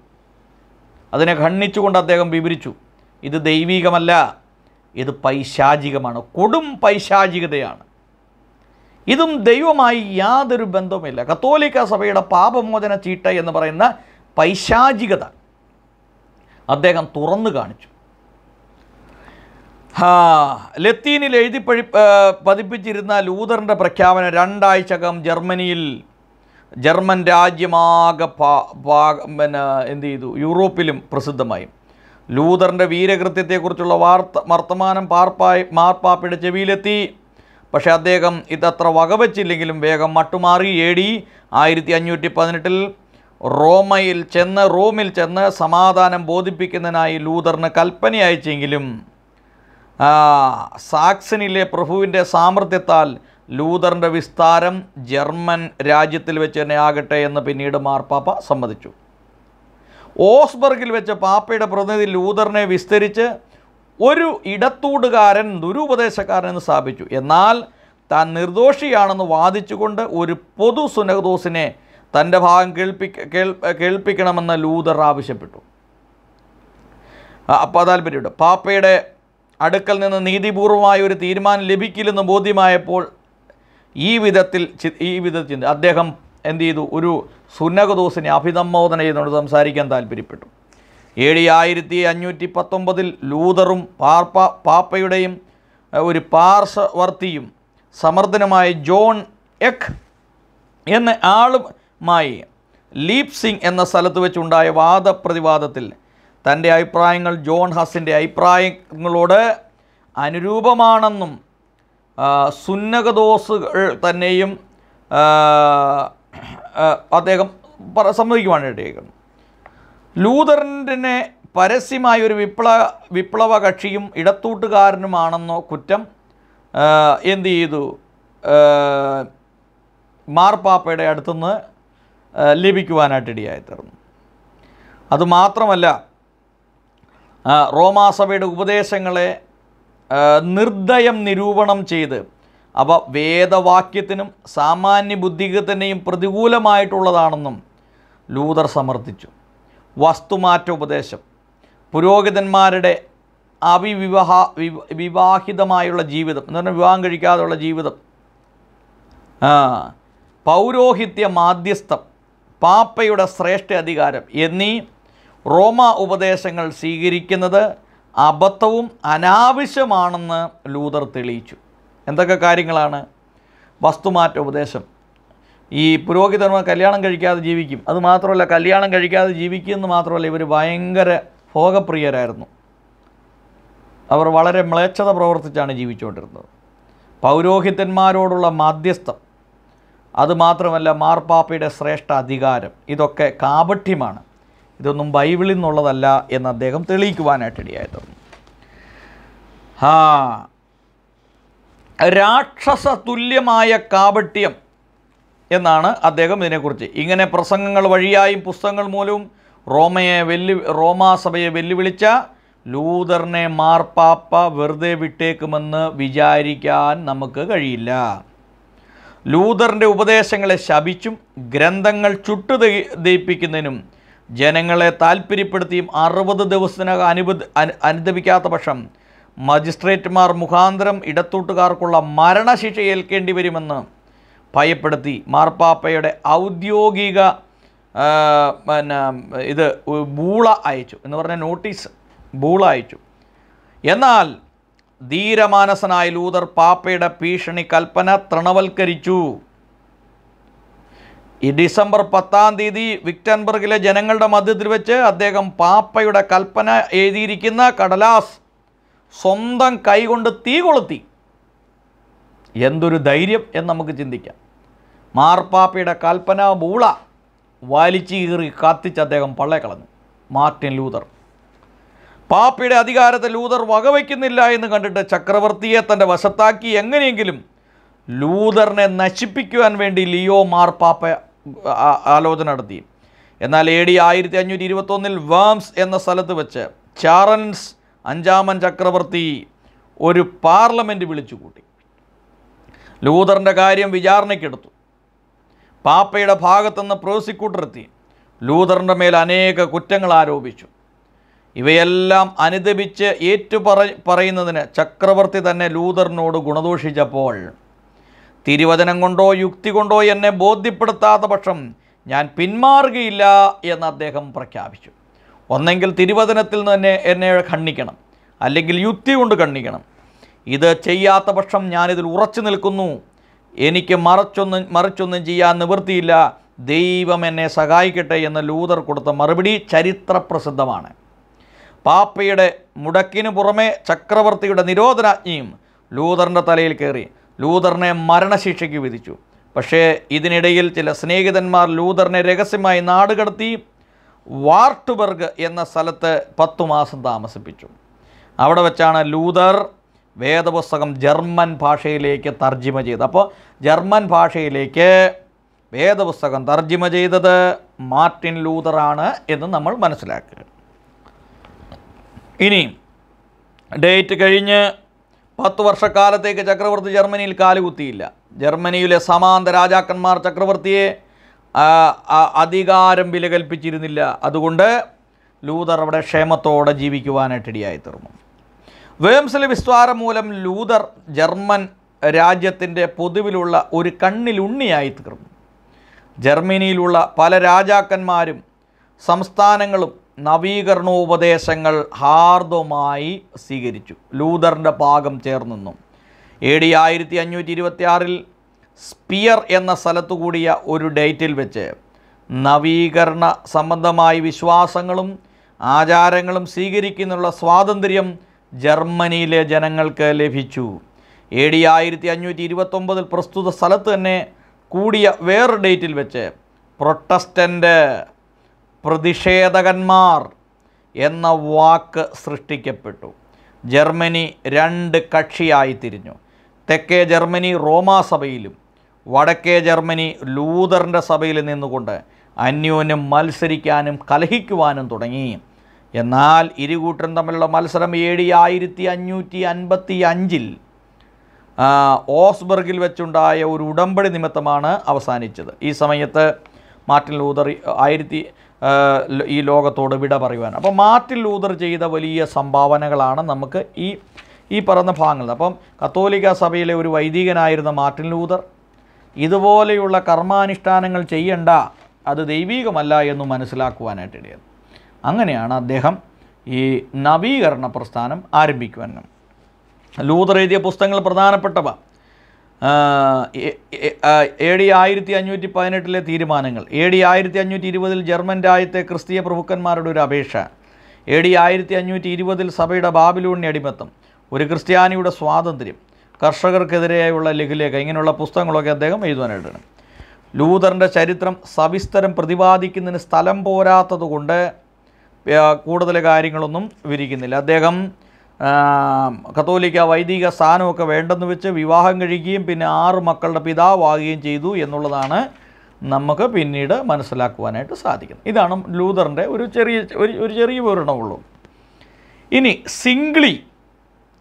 അതിനെ ഖണ്ണിച്ചുകൊണ്ട് അദ്ദേഹം വിവരിച്ചു ഇത് ദൈവീകമല്ല ഇത് പൈശാചികമാണ് കൊടും പൈശാചികതയാണ് ഇതും ദൈവമായി യാതൊരു ബന്ധവുമില്ല കത്തോലിക്ക സഭയുടെ പാപമോചന ചീട്ട എന്ന് പറയുന്ന പൈശാചികത അദ്ദേഹം തുറന്നു കാണിച്ചു ലത്തീനിൽ എഴുതി പതിപ്പിച്ചിരുന്ന ലൂതറിൻ്റെ പ്രഖ്യാപനം രണ്ടാഴ്ചകം ജർമ്മനിയിൽ ജർമ്മൻ രാജ്യമാകെ പാ പിന്നെ എന്ത് ചെയ്തു യൂറോപ്പിലും പ്രസിദ്ധമായി ലൂതറിൻ്റെ വീരകൃത്യത്തെക്കുറിച്ചുള്ള വാർത്ത വർത്തമാനം പാർപ്പായി മാർപ്പാപ്പയുടെ ചെവിയിലെത്തി പക്ഷേ അദ്ദേഹം ഇതത്ര വകവച്ചില്ലെങ്കിലും വേഗം മട്ടുമാറി എ ഡി ആയിരത്തി അഞ്ഞൂറ്റി പതിനെട്ടിൽ റോമയിൽ ചെന്ന് റോമിൽ ചെന്ന് സമാധാനം ബോധിപ്പിക്കുന്നതിനായി ലൂതറിന് കൽപ്പന അയച്ചെങ്കിലും സാക്സനിലെ പ്രഭുവിൻ്റെ സാമർഥ്യത്താൽ ലൂതറിൻ്റെ വിസ്താരം ജർമ്മൻ രാജ്യത്തിൽ വെച്ച് തന്നെ ആകട്ടെ എന്ന് പിന്നീട് മാർപ്പാപ്പ സമ്മതിച്ചു ഓസ്ബർഗിൽ വെച്ച് പാപ്പയുടെ പ്രതിനിധി ലൂതറിനെ വിസ്തരിച്ച് ഒരു ഇടത്തൂടുകാരൻ ദുരുപദേശക്കാരൻ എന്ന് സ്ഥാപിച്ചു എന്നാൽ താൻ നിർദോഷിയാണെന്ന് വാദിച്ചുകൊണ്ട് ഒരു പൊതു സുനഹദോസിനെ തൻ്റെ ഭാഗം കേൾപ്പി കേൾപ്പിക്കണമെന്ന് ലൂതർ ആവശ്യപ്പെട്ടു അപ്പോൾ താല്പര്യമുണ്ട് പാപ്പയുടെ അടുക്കൽ നിന്ന് നീതിപൂർവമായ ഒരു തീരുമാനം ലഭിക്കില്ലെന്ന് ബോധ്യമായപ്പോൾ ഈ വിധത്തിൽ ഈ വിധത്തിൽ അദ്ദേഹം എന്ത് ചെയ്തു ഒരു സുന്നകദോസിനെ അഭിസംബോധന ചെയ്തുകൊണ്ട് സംസാരിക്കാൻ താല്പര്യപ്പെട്ടു എ ഡി ആയിരത്തി അഞ്ഞൂറ്റി പത്തൊമ്പതിൽ ലൂതറും പാർപ്പ പാപ്പയുടെയും ഒരു പാർശ്വവർത്തിയും സമർത്ഥനുമായ ജോൺ എക് എന്ന ആളുമായി സിംഗ് എന്ന സ്ഥലത്ത് വെച്ചുണ്ടായ വാദപ്രതിവാദത്തിൽ തൻ്റെ അഭിപ്രായങ്ങൾ ജോൺ ഹസിൻ്റെ അഭിപ്രായങ്ങളോട് അനുരൂപമാണെന്നും സുന്നകദോസുകൾ തന്നെയും അദ്ദേഹം സമ്മതിക്കുവാണ് ഇടയാക്കുന്നത് ലൂതറിനെ പരസ്യമായ ഒരു വിപ്ലവ വിപ്ലവ കക്ഷിയും ഇടത്തൂട്ടുകാരനുമാണെന്നോ കുറ്റം എന്തു ചെയ്തു മാർപ്പാപ്പയുടെ അടുത്തുനിന്ന് ലഭിക്കുവാനായിട്ട് ഇടയായിത്തീർന്നു അതുമാത്രമല്ല റോമാസഭയുടെ ഉപദേശങ്ങളെ നിർദ്ദയം നിരൂപണം ചെയ്ത് അവ വേദവാക്യത്തിനും സാമാന്യ ബുദ്ധിക്ക് തന്നെയും പ്രതികൂലമായിട്ടുള്ളതാണെന്നും ലൂതർ സമർത്ഥിച്ചു വസ്തുമാറ്റ ഉപദേശം പുരോഹിതന്മാരുടെ അവിവിവാഹ വിവാഹിതമായുള്ള ജീവിതം എന്ന് പറഞ്ഞാൽ വിവാഹം കഴിക്കാതെയുള്ള ജീവിതം പൗരോഹിത്യ മാധ്യസ്ഥം പാപ്പയുടെ ശ്രേഷ്ഠ അധികാരം എന്നീ റോമ ഉപദേശങ്ങൾ സ്വീകരിക്കുന്നത് അബദ്ധവും അനാവശ്യമാണെന്ന് ലൂതർ തെളിയിച്ചു എന്തൊക്കെ കാര്യങ്ങളാണ് വസ്തുമാറ്റ ഉപദേശം ഈ പുരോഹിതന്മാർ കല്യാണം കഴിക്കാതെ ജീവിക്കും അത് മാത്രമല്ല കല്യാണം കഴിക്കാതെ എന്ന് മാത്രമല്ല ഇവർ ഭയങ്കര ഭോഗപ്രിയരായിരുന്നു അവർ വളരെ മ്ലേച്ഛത പ്രവർത്തിച്ചാണ് ജീവിച്ചുകൊണ്ടിരുന്നത് പൗരോഹിത്യന്മാരോടുള്ള മാധ്യസ്ഥം അതുമാത്രമല്ല മാർപ്പാപ്പയുടെ ശ്രേഷ്ഠ അധികാരം ഇതൊക്കെ കാപഠ്യമാണ് ഇതൊന്നും ബൈബിളിൽ നിന്നുള്ളതല്ല എന്ന് അദ്ദേഹം തെളിയിക്കുവാനായിട്ടിടയായി തീർന്നു ആ രാക്ഷസ തുല്യമായ കാപട്യം എന്നാണ് അദ്ദേഹം ഇതിനെക്കുറിച്ച് ഇങ്ങനെ പ്രസംഗങ്ങൾ വഴിയായും പുസ്തകങ്ങൾ മൂലവും റോമയെ വെല്ലു റോമാസഭയെ വെല്ലുവിളിച്ച ലൂതറിനെ മാർപ്പാപ്പ വെറുതെ വിട്ടേക്കുമെന്ന് വിചാരിക്കാൻ നമുക്ക് കഴിയില്ല ലൂതറിൻ്റെ ഉപദേശങ്ങളെ ശപിച്ചും ഗ്രന്ഥങ്ങൾ ചുട്ടു ദയിപ്പിക്കുന്നതിനും ജനങ്ങളെ താൽപ്പര്യപ്പെടുത്തിയും അറുപത് ദിവസത്തിനകം അനുബ അനുദപിക്കാത്ത പക്ഷം മജിസ്ട്രേറ്റുമാർ മുഖാന്തരം ഇടത്തൂട്ടുകാർക്കുള്ള മരണശിക്ഷ ഏൽക്കേണ്ടി വരുമെന്ന് ഭയപ്പെടുത്തി മാർപ്പാപ്പയുടെ ഔദ്യോഗിക പിന്നെ ഇത് ബൂള അയച്ചു എന്ന് പറഞ്ഞ നോട്ടീസ് ബൂള അയച്ചു എന്നാൽ ധീരമാനസനായ ലൂതർ പാപ്പയുടെ ഭീഷണി കൽപ്പന തൃണവൽക്കരിച്ചു ഈ ഡിസംബർ പത്താം തീയതി വിക്ടൻബർഗിലെ ജനങ്ങളുടെ മധ്യത്തിൽ വെച്ച് അദ്ദേഹം പാപ്പയുടെ കൽപ്പന എഴുതിയിരിക്കുന്ന കടലാസ് സ്വന്തം കൈകൊണ്ട് തീ കൊളുത്തി എന്തൊരു ധൈര്യം എന്ന് നമുക്ക് ചിന്തിക്കാം മാർപ്പാപ്പയുടെ കൽപ്പന മൂള വലിച്ചു കീറി കത്തിച്ച് അദ്ദേഹം പള്ളയക്കളഞ്ഞു മാർട്ടിൻ ലൂതർ പാപ്പയുടെ അധികാരത്തെ ലൂതർ വകവയ്ക്കുന്നില്ല എന്ന് കണ്ടിട്ട് ചക്രവർത്തിയെ തൻ്റെ വശത്താക്കി എങ്ങനെയെങ്കിലും ലൂതറിനെ നശിപ്പിക്കുവാൻ വേണ്ടി ലിയോ മാർപ്പാപ്പ ആലോചന നടത്തി എന്നാൽ എ ഡി ആയിരത്തി അഞ്ഞൂറ്റി ഇരുപത്തൊന്നിൽ വേംസ് എന്ന സ്ഥലത്ത് വെച്ച് ചാറൻസ് അഞ്ചാമൻ ചക്രവർത്തി ഒരു പാർലമെൻറ്റ് വിളിച്ചുകൂട്ടി ലൂതറിൻ്റെ കാര്യം വിചാരണയ്ക്കെടുത്തു പാപ്പയുടെ ഭാഗത്തുനിന്ന് പ്രോസിക്യൂട്ടർ എത്തി ലൂതറിൻ്റെ മേൽ അനേക കുറ്റങ്ങൾ ആരോപിച്ചു ഇവയെല്ലാം അനുദപിച്ച് ഏറ്റു പറയുന്നതിന് ചക്രവർത്തി തന്നെ ലൂതറിനോട് ഗുണദോഷിച്ചപ്പോൾ തിരുവചനം കൊണ്ടോ യുക്തി കൊണ്ടോ എന്നെ ബോധ്യപ്പെടുത്താത്ത പക്ഷം ഞാൻ പിന്മാറുകയില്ല എന്ന് അദ്ദേഹം പ്രഖ്യാപിച്ചു ഒന്നെങ്കിൽ തിരുവചനത്തിൽ നിന്ന് തന്നെ എന്നെ ഖണ്ണിക്കണം അല്ലെങ്കിൽ യുക്തി കൊണ്ട് ഖണ്ണിക്കണം ഇത് ചെയ്യാത്ത പക്ഷം ഞാനിതിൽ ഉറച്ചു നിൽക്കുന്നു എനിക്ക് മറച്ചൊന്നും മറിച്ചൊന്നും ചെയ്യാൻ നിവൃത്തിയില്ല ദൈവം എന്നെ സഹായിക്കട്ടെ എന്ന് ലൂതർ കൊടുത്ത മറുപടി ചരിത്രപ്രസിദ്ധമാണ് പാപ്പയുടെ മുടക്കിനു പുറമെ ചക്രവർത്തിയുടെ നിരോധനാജ്ഞയും ലൂതറിൻ്റെ തലയിൽ കയറി ലൂതറിനെ മരണശിക്ഷയ്ക്ക് വിധിച്ചു പക്ഷേ ഇതിനിടയിൽ ചില സ്നേഹിതന്മാർ ലൂതറിനെ രഹസ്യമായി നാടുകടത്തി വാർട്ട്ബർഗ് എന്ന സ്ഥലത്ത് പത്തു മാസം താമസിപ്പിച്ചു അവിടെ വെച്ചാണ് ലൂതർ വേദപുസ്തകം ജർമ്മൻ ഭാഷയിലേക്ക് തർജിമ ചെയ്ത് അപ്പോൾ ജർമ്മൻ ഭാഷയിലേക്ക് വേദപുസ്തകം തർജിമ ചെയ്തത് മാർട്ടിൻ ലൂതറാണ് എന്ന് നമ്മൾ മനസ്സിലാക്കുക ഇനി ഡേറ്റ് കഴിഞ്ഞ് പത്ത് വർഷക്കാലത്തേക്ക് ചക്രവർത്തി ജർമ്മനിയിൽ കാലുകുത്തിയില്ല ജർമ്മനിയിലെ സമാന്ത രാജാക്കന്മാർ ചക്രവർത്തിയെ അധികാരം വിലകൽപ്പിച്ചിരുന്നില്ല അതുകൊണ്ട് ലൂതർ അവിടെ ക്ഷേമത്തോടെ ജീവിക്കുവാനായിട്ട് ഇടിയായി തീർന്നു വേംസിലെ വിസ്താരം മൂലം ലൂതർ ജർമ്മൻ രാജ്യത്തിൻ്റെ പൊതുവിലുള്ള ഒരു കണ്ണിലുണ്ണിയായി തീർന്നു ജർമ്മനിയിലുള്ള പല രാജാക്കന്മാരും സംസ്ഥാനങ്ങളും നവീകരണോപദേശങ്ങൾ ഹാർദമായി സ്വീകരിച്ചു ലൂതറിൻ്റെ പാകം ചേർന്നെന്നും എ ഡി ആയിരത്തി അഞ്ഞൂറ്റി ഇരുപത്തി സ്പിയർ എന്ന സ്ഥലത്തുകൂടിയ ഒരു ഡേറ്റിൽ വെച്ച് നവീകരണ സംബന്ധമായ വിശ്വാസങ്ങളും ആചാരങ്ങളും സ്വീകരിക്കുന്നതിനുള്ള സ്വാതന്ത്ര്യം ജർമ്മനിയിലെ ജനങ്ങൾക്ക് ലഭിച്ചു എ ഡി ആയിരത്തി അഞ്ഞൂറ്റി ഇരുപത്തൊമ്പതിൽ പ്രസ്തുത സ്ഥലത്ത് തന്നെ കൂടിയ വേറൊരു ഡേറ്റിൽ വെച്ച് പ്രൊട്ടസ്റ്റൻ്റ് പ്രതിഷേധകന്മാർ എന്ന വാക്ക് സൃഷ്ടിക്കപ്പെട്ടു ജർമ്മനി രണ്ട് കക്ഷിയായി തിരിഞ്ഞു തെക്കേ ജർമ്മനി റോമാസഭയിലും വടക്കേ ജർമ്മനി ലൂതറിൻ്റെ സഭയിൽ നിന്നുകൊണ്ട് അന്യോന്യം മത്സരിക്കാനും കലഹിക്കുവാനും തുടങ്ങി എന്നാൽ ഇരുകൂട്ടരും തമ്മിലുള്ള മത്സരം ഏ ഡി ആയിരത്തി അഞ്ഞൂറ്റി അൻപത്തി അഞ്ചിൽ ഓസ്ബർഗിൽ വെച്ചുണ്ടായ ഒരു ഉടമ്പടി നിമിത്തമാണ് അവസാനിച്ചത് ഈ സമയത്ത് മാർട്ടിൻ ലൂതർ ആയിരത്തി ഈ ലോകത്തോട് വിട പറയുവാൻ അപ്പോൾ മാർട്ടിൻ ലൂതർ ചെയ്ത വലിയ സംഭാവനകളാണ് നമുക്ക് ഈ ഈ പറഞ്ഞ ഭാഗങ്ങൾ അപ്പം കത്തോലിക്ക സഭയിലെ ഒരു വൈദികനായിരുന്ന മാർട്ടിൻ ലൂതർ ഇതുപോലെയുള്ള കർമാനുഷ്ഠാനങ്ങൾ ചെയ്യണ്ട അത് ദൈവീകമല്ല എന്ന് മനസ്സിലാക്കുവാനായിട്ടിടയത് അങ്ങനെയാണ് അദ്ദേഹം ഈ നവീകരണ പ്രസ്ഥാനം ആരംഭിക്കുവാനും ലൂതർ എഴുതിയ പുസ്തകങ്ങൾ പ്രധാനപ്പെട്ടവ എ ഡി ആയിരത്തി അഞ്ഞൂറ്റി പതിനെട്ടിലെ തീരുമാനങ്ങൾ എ ഡി ആയിരത്തി അഞ്ഞൂറ്റി ഇരുപതിൽ ജർമ്മൻ രാജ്യത്തെ ക്രിസ്തീയ പ്രഭുക്കന്മാരുടെ ഒരു അപേക്ഷ എ ഡി ആയിരത്തി അഞ്ഞൂറ്റി ഇരുപതിൽ സഭയുടെ ബാബിലൂണിന് അടിമത്തം ഒരു ക്രിസ്ത്യാനിയുടെ സ്വാതന്ത്ര്യം കർഷകർക്കെതിരെയുള്ള ലഘുലേഖ ഇങ്ങനെയുള്ള പുസ്തകങ്ങളൊക്കെ അദ്ദേഹം എഴുതുവാനായിട്ടാണ് ലൂതറിൻ്റെ ചരിത്രം സവിസ്തരം പ്രതിപാദിക്കുന്നതിന് സ്ഥലം പോരാത്തതുകൊണ്ട് കൂടുതൽ കാര്യങ്ങളൊന്നും വിരിക്കുന്നില്ല അദ്ദേഹം കത്തോലിക്ക വൈദിക സ്ഥാനമൊക്കെ വേണ്ടെന്ന് വെച്ച് വിവാഹം കഴിക്കുകയും പിന്നെ ആറ് മക്കളുടെ പിതാവാകുകയും ചെയ്തു എന്നുള്ളതാണ് നമുക്ക് പിന്നീട് മനസ്സിലാക്കുവാനായിട്ട് സാധിക്കുന്നത് ഇതാണ് ലൂതറിൻ്റെ ഒരു ചെറിയ ഒരു ചെറിയ വിവരണമുള്ളൂ ഇനി സിംഗ്ലി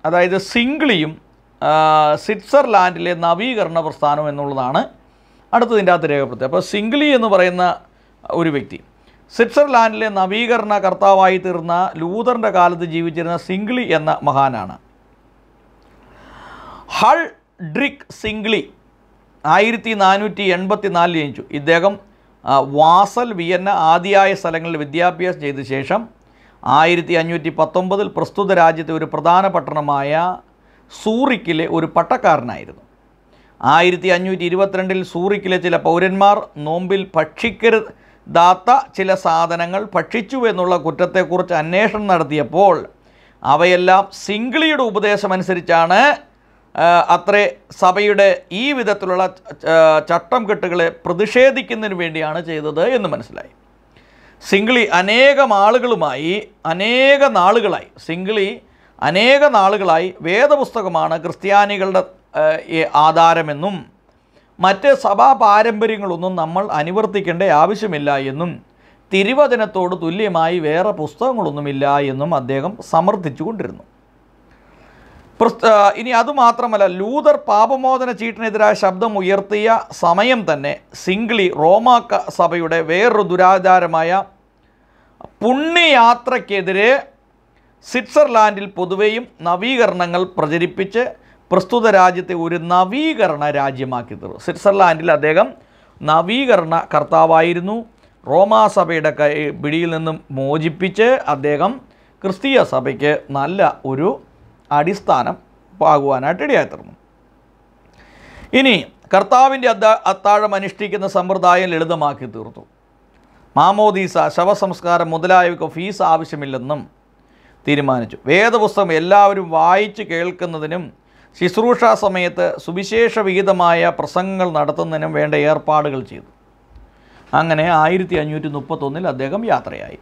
അതായത് സിംഗ്ലിയും സ്വിറ്റ്സർലാൻഡിലെ നവീകരണ പ്രസ്ഥാനം എന്നുള്ളതാണ് അടുത്തതിൻ്റെ അകത്ത് രേഖപ്പെടുത്തുക അപ്പോൾ സിംഗ്ലി എന്ന് പറയുന്ന ഒരു വ്യക്തി സ്വിറ്റ്സർലാൻഡിലെ നവീകരണ കർത്താവായി തീർന്ന ലൂതറിൻ്റെ കാലത്ത് ജീവിച്ചിരുന്ന സിംഗ്ലി എന്ന മഹാനാണ് ഹൾ ഡ്രിക് സിംഗ്ലി ആയിരത്തി നാനൂറ്റി എൺപത്തി നാലിൽ ജനിച്ചു ഇദ്ദേഹം വാസൽ വിയന്ന ആദിയായ സ്ഥലങ്ങളിൽ വിദ്യാഭ്യാസം ചെയ്ത ശേഷം ആയിരത്തി അഞ്ഞൂറ്റി പത്തൊമ്പതിൽ പ്രസ്തുത രാജ്യത്തെ ഒരു പ്രധാന പട്ടണമായ സൂറിക്കിലെ ഒരു പട്ടക്കാരനായിരുന്നു ആയിരത്തി അഞ്ഞൂറ്റി ഇരുപത്തിരണ്ടിൽ സൂറിക്കിലെ ചില പൗരന്മാർ നോമ്പിൽ ഭക്ഷിക്കരുതാത്ത ചില സാധനങ്ങൾ ഭക്ഷിച്ചു എന്നുള്ള കുറ്റത്തെക്കുറിച്ച് അന്വേഷണം നടത്തിയപ്പോൾ അവയെല്ലാം സിംഗ്ലിയുടെ ഉപദേശമനുസരിച്ചാണ് അത്രേ സഭയുടെ ഈ വിധത്തിലുള്ള ചട്ടം കെട്ടുകളെ പ്രതിഷേധിക്കുന്നതിന് വേണ്ടിയാണ് ചെയ്തത് എന്ന് മനസ്സിലായി സിംഗ്ലി അനേകം ആളുകളുമായി അനേക നാളുകളായി സിംഗ്ലി അനേക നാളുകളായി വേദപുസ്തകമാണ് ക്രിസ്ത്യാനികളുടെ ആധാരമെന്നും മറ്റ് സഭാ പാരമ്പര്യങ്ങളൊന്നും നമ്മൾ അനുവർത്തിക്കേണ്ട ആവശ്യമില്ല എന്നും തിരുവചനത്തോട് തുല്യമായി വേറെ പുസ്തകങ്ങളൊന്നുമില്ല എന്നും അദ്ദേഹം സമർത്ഥിച്ചു കൊണ്ടിരുന്നു ഇനി അതുമാത്രമല്ല ലൂതർ പാപമോചന ചീട്ടിനെതിരായ ശബ്ദം ഉയർത്തിയ സമയം തന്നെ സിംഗ്ലി റോമാ സഭയുടെ വേറൊരു ദുരാചാരമായ പുണ്യയാത്രയ്ക്കെതിരെ സ്വിറ്റ്സർലാൻഡിൽ പൊതുവെയും നവീകരണങ്ങൾ പ്രചരിപ്പിച്ച് പ്രസ്തുത രാജ്യത്തെ ഒരു നവീകരണ രാജ്യമാക്കി തീർന്നു സ്വിറ്റ്സർലാൻഡിൽ അദ്ദേഹം നവീകരണ കർത്താവായിരുന്നു റോമാസഭയുടെ കൈ പിടിയിൽ നിന്നും മോചിപ്പിച്ച് അദ്ദേഹം ക്രിസ്തീയ സഭയ്ക്ക് നല്ല ഒരു അടിസ്ഥാനം പാകുവാനായിട്ട് ഇടയായിത്തീർന്നു ഇനി കർത്താവിൻ്റെ അദ്ദ അത്താഴം അനുഷ്ഠിക്കുന്ന സമ്പ്രദായം ലളിതമാക്കി തീർത്തു മാമോദീസ ശവസംസ്കാരം മുതലായവയ്ക്ക് ഫീസ് ആവശ്യമില്ലെന്നും തീരുമാനിച്ചു വേദപുസ്തകം എല്ലാവരും വായിച്ച് കേൾക്കുന്നതിനും ശുശ്രൂഷ സമയത്ത് സുവിശേഷ വിഹിതമായ പ്രസംഗങ്ങൾ നടത്തുന്നതിനും വേണ്ട ഏർപ്പാടുകൾ ചെയ്തു അങ്ങനെ ആയിരത്തി അഞ്ഞൂറ്റി മുപ്പത്തൊന്നിൽ അദ്ദേഹം യാത്രയായി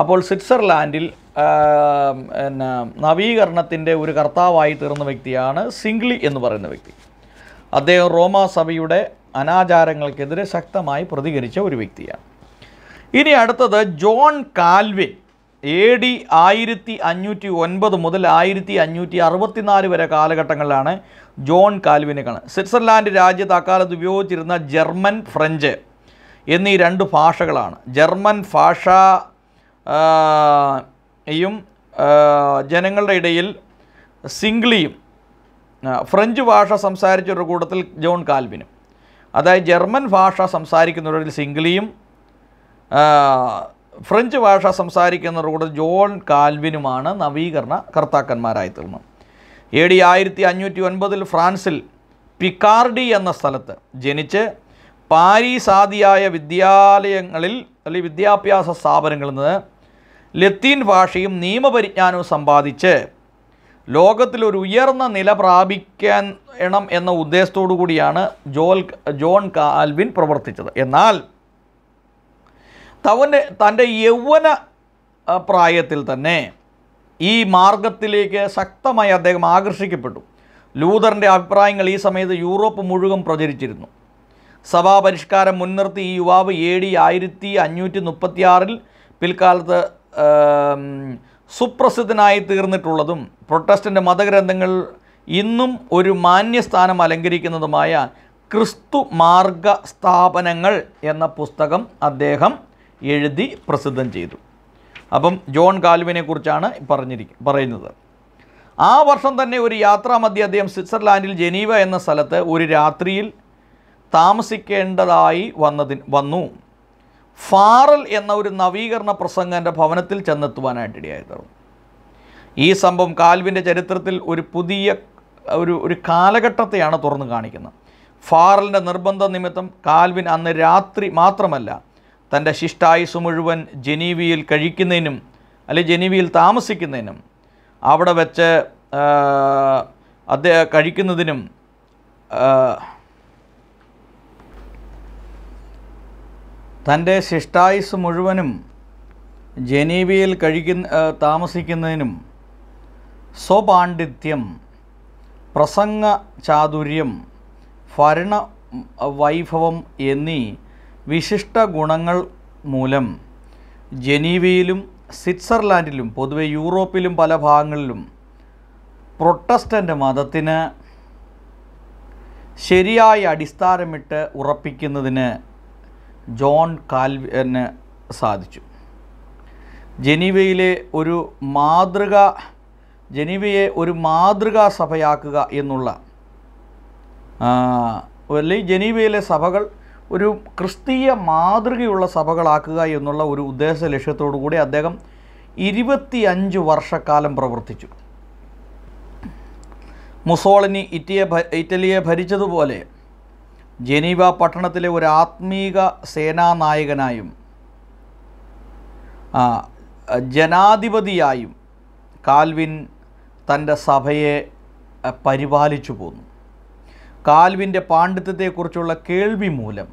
അപ്പോൾ സ്വിറ്റ്സർലാൻഡിൽ പിന്നെ നവീകരണത്തിൻ്റെ ഒരു കർത്താവായി തീർന്ന വ്യക്തിയാണ് സിംഗ്ലി എന്ന് പറയുന്ന വ്യക്തി അദ്ദേഹം റോമാ സഭയുടെ അനാചാരങ്ങൾക്കെതിരെ ശക്തമായി പ്രതികരിച്ച ഒരു വ്യക്തിയാണ് ഇനി അടുത്തത് ജോൺ കാൽവിൻ എ ഡി ആയിരത്തി അഞ്ഞൂറ്റി ഒൻപത് മുതൽ ആയിരത്തി അഞ്ഞൂറ്റി അറുപത്തിനാല് വരെ കാലഘട്ടങ്ങളിലാണ് ജോൺ കാണുന്നത് സ്വിറ്റ്സർലാൻഡ് രാജ്യത്ത് അക്കാലത്ത് ഉപയോഗിച്ചിരുന്ന ജർമ്മൻ ഫ്രഞ്ച് എന്നീ രണ്ട് ഭാഷകളാണ് ജർമ്മൻ ഭാഷയും ജനങ്ങളുടെ ഇടയിൽ സിംഗ്ലിയും ഫ്രഞ്ച് ഭാഷ സംസാരിച്ചൊരു കൂട്ടത്തിൽ ജോൺ കാൽവിനും അതായത് ജർമ്മൻ ഭാഷ സംസാരിക്കുന്നവരിൽ സിംഗ്ലിയും ഫ്രഞ്ച് ഭാഷ സംസാരിക്കുന്നവരോട് ജോൺ കാൽവിനുമാണ് നവീകരണ കർത്താക്കന്മാരായി തീർന്നത് എ ഡി ആയിരത്തി അഞ്ഞൂറ്റി ഒൻപതിൽ ഫ്രാൻസിൽ പിക്കാർഡി എന്ന സ്ഥലത്ത് ജനിച്ച് പാരീസാദിയായ വിദ്യാലയങ്ങളിൽ അല്ലെങ്കിൽ വിദ്യാഭ്യാസ സ്ഥാപനങ്ങളിൽ നിന്ന് ലത്തീൻ ഭാഷയും നിയമപരിജ്ഞാനവും സമ്പാദിച്ച് ലോകത്തിൽ ഒരു ഉയർന്ന നില പ്രാപിക്കാൻ എണം എന്ന ഉദ്ദേശത്തോടു കൂടിയാണ് ജോൽ ജോൺ കാൽവിൻ പ്രവർത്തിച്ചത് എന്നാൽ തവൻ്റെ തൻ്റെ യൗവന പ്രായത്തിൽ തന്നെ ഈ മാർഗത്തിലേക്ക് ശക്തമായി അദ്ദേഹം ആകർഷിക്കപ്പെട്ടു ലൂതറിൻ്റെ അഭിപ്രായങ്ങൾ ഈ സമയത്ത് യൂറോപ്പ് മുഴുവൻ പ്രചരിച്ചിരുന്നു സഭാപരിഷ്കാരം മുൻനിർത്തി ഈ യുവാവ് എ ഡി ആയിരത്തി അഞ്ഞൂറ്റി മുപ്പത്തിയാറിൽ പിൽക്കാലത്ത് സുപ്രസിദ്ധനായി തീർന്നിട്ടുള്ളതും പ്രൊട്ടസ്റ്റൻ്റ് മതഗ്രന്ഥങ്ങൾ ഇന്നും ഒരു മാന്യസ്ഥാനം അലങ്കരിക്കുന്നതുമായ ക്രിസ്തു മാർഗ സ്ഥാപനങ്ങൾ എന്ന പുസ്തകം അദ്ദേഹം എഴുതി പ്രസിദ്ധം ചെയ്തു അപ്പം ജോൺ കാൽവിനെ കുറിച്ചാണ് പറഞ്ഞിരിക്കും പറയുന്നത് ആ വർഷം തന്നെ ഒരു മധ്യ അദ്ദേഹം സ്വിറ്റ്സർലാൻഡിൽ ജനീവ എന്ന സ്ഥലത്ത് ഒരു രാത്രിയിൽ താമസിക്കേണ്ടതായി വന്നതിന് വന്നു ഫാറൽ എന്ന ഒരു നവീകരണ പ്രസംഗൻ്റെ ഭവനത്തിൽ ചെന്നെത്തുവാനായിട്ടിടയായിരുന്നു ഈ സംഭവം കാൽവിൻ്റെ ചരിത്രത്തിൽ ഒരു പുതിയ ഒരു ഒരു കാലഘട്ടത്തെയാണ് തുറന്നു കാണിക്കുന്നത് ഫാറലിൻ്റെ നിർബന്ധ നിമിത്തം കാൽവിൻ അന്ന് രാത്രി മാത്രമല്ല തൻ്റെ ശിഷ്ടായുസ് മുഴുവൻ ജനീവിയിൽ കഴിക്കുന്നതിനും അല്ലെങ്കിൽ ജനീവിയിൽ താമസിക്കുന്നതിനും അവിടെ വെച്ച് അദ്ദേഹം കഴിക്കുന്നതിനും തൻ്റെ ശിഷ്ടായുസ് മുഴുവനും ജനീവിയിൽ കഴിക്കുന്ന താമസിക്കുന്നതിനും സ്വപാണ്ഡിത്യം പ്രസംഗ ചാതുര്യം ഭരണ വൈഭവം എന്നീ വിശിഷ്ട ഗുണങ്ങൾ മൂലം ജനീവയിലും സ്വിറ്റ്സർലാൻഡിലും പൊതുവെ യൂറോപ്പിലും പല ഭാഗങ്ങളിലും പ്രൊട്ടസ്റ്റൻ്റ് മതത്തിന് ശരിയായ അടിസ്ഥാനമിട്ട് ഉറപ്പിക്കുന്നതിന് ജോൺ കാൽവിന് സാധിച്ചു ജനീവയിലെ ഒരു മാതൃക ജനീവയെ ഒരു മാതൃകാ സഭയാക്കുക എന്നുള്ള അല്ലെങ്കിൽ ജനീവയിലെ സഭകൾ ഒരു ക്രിസ്തീയ മാതൃകയുള്ള സഭകളാക്കുക എന്നുള്ള ഒരു ഉദ്ദേശ ലക്ഷ്യത്തോടു കൂടി അദ്ദേഹം അഞ്ച് വർഷക്കാലം പ്രവർത്തിച്ചു മുസോളിനി ഇറ്റിയെ ഇറ്റലിയെ ഭരിച്ചതുപോലെ ജനീവ പട്ടണത്തിലെ ഒരു ആത്മീക സേനാനായകനായും ജനാധിപതിയായും കാൽവിൻ തൻ്റെ സഭയെ പരിപാലിച്ചു പോന്നു കാൽവിൻ്റെ പാണ്ഡിത്യത്തെക്കുറിച്ചുള്ള കേൾവി മൂലം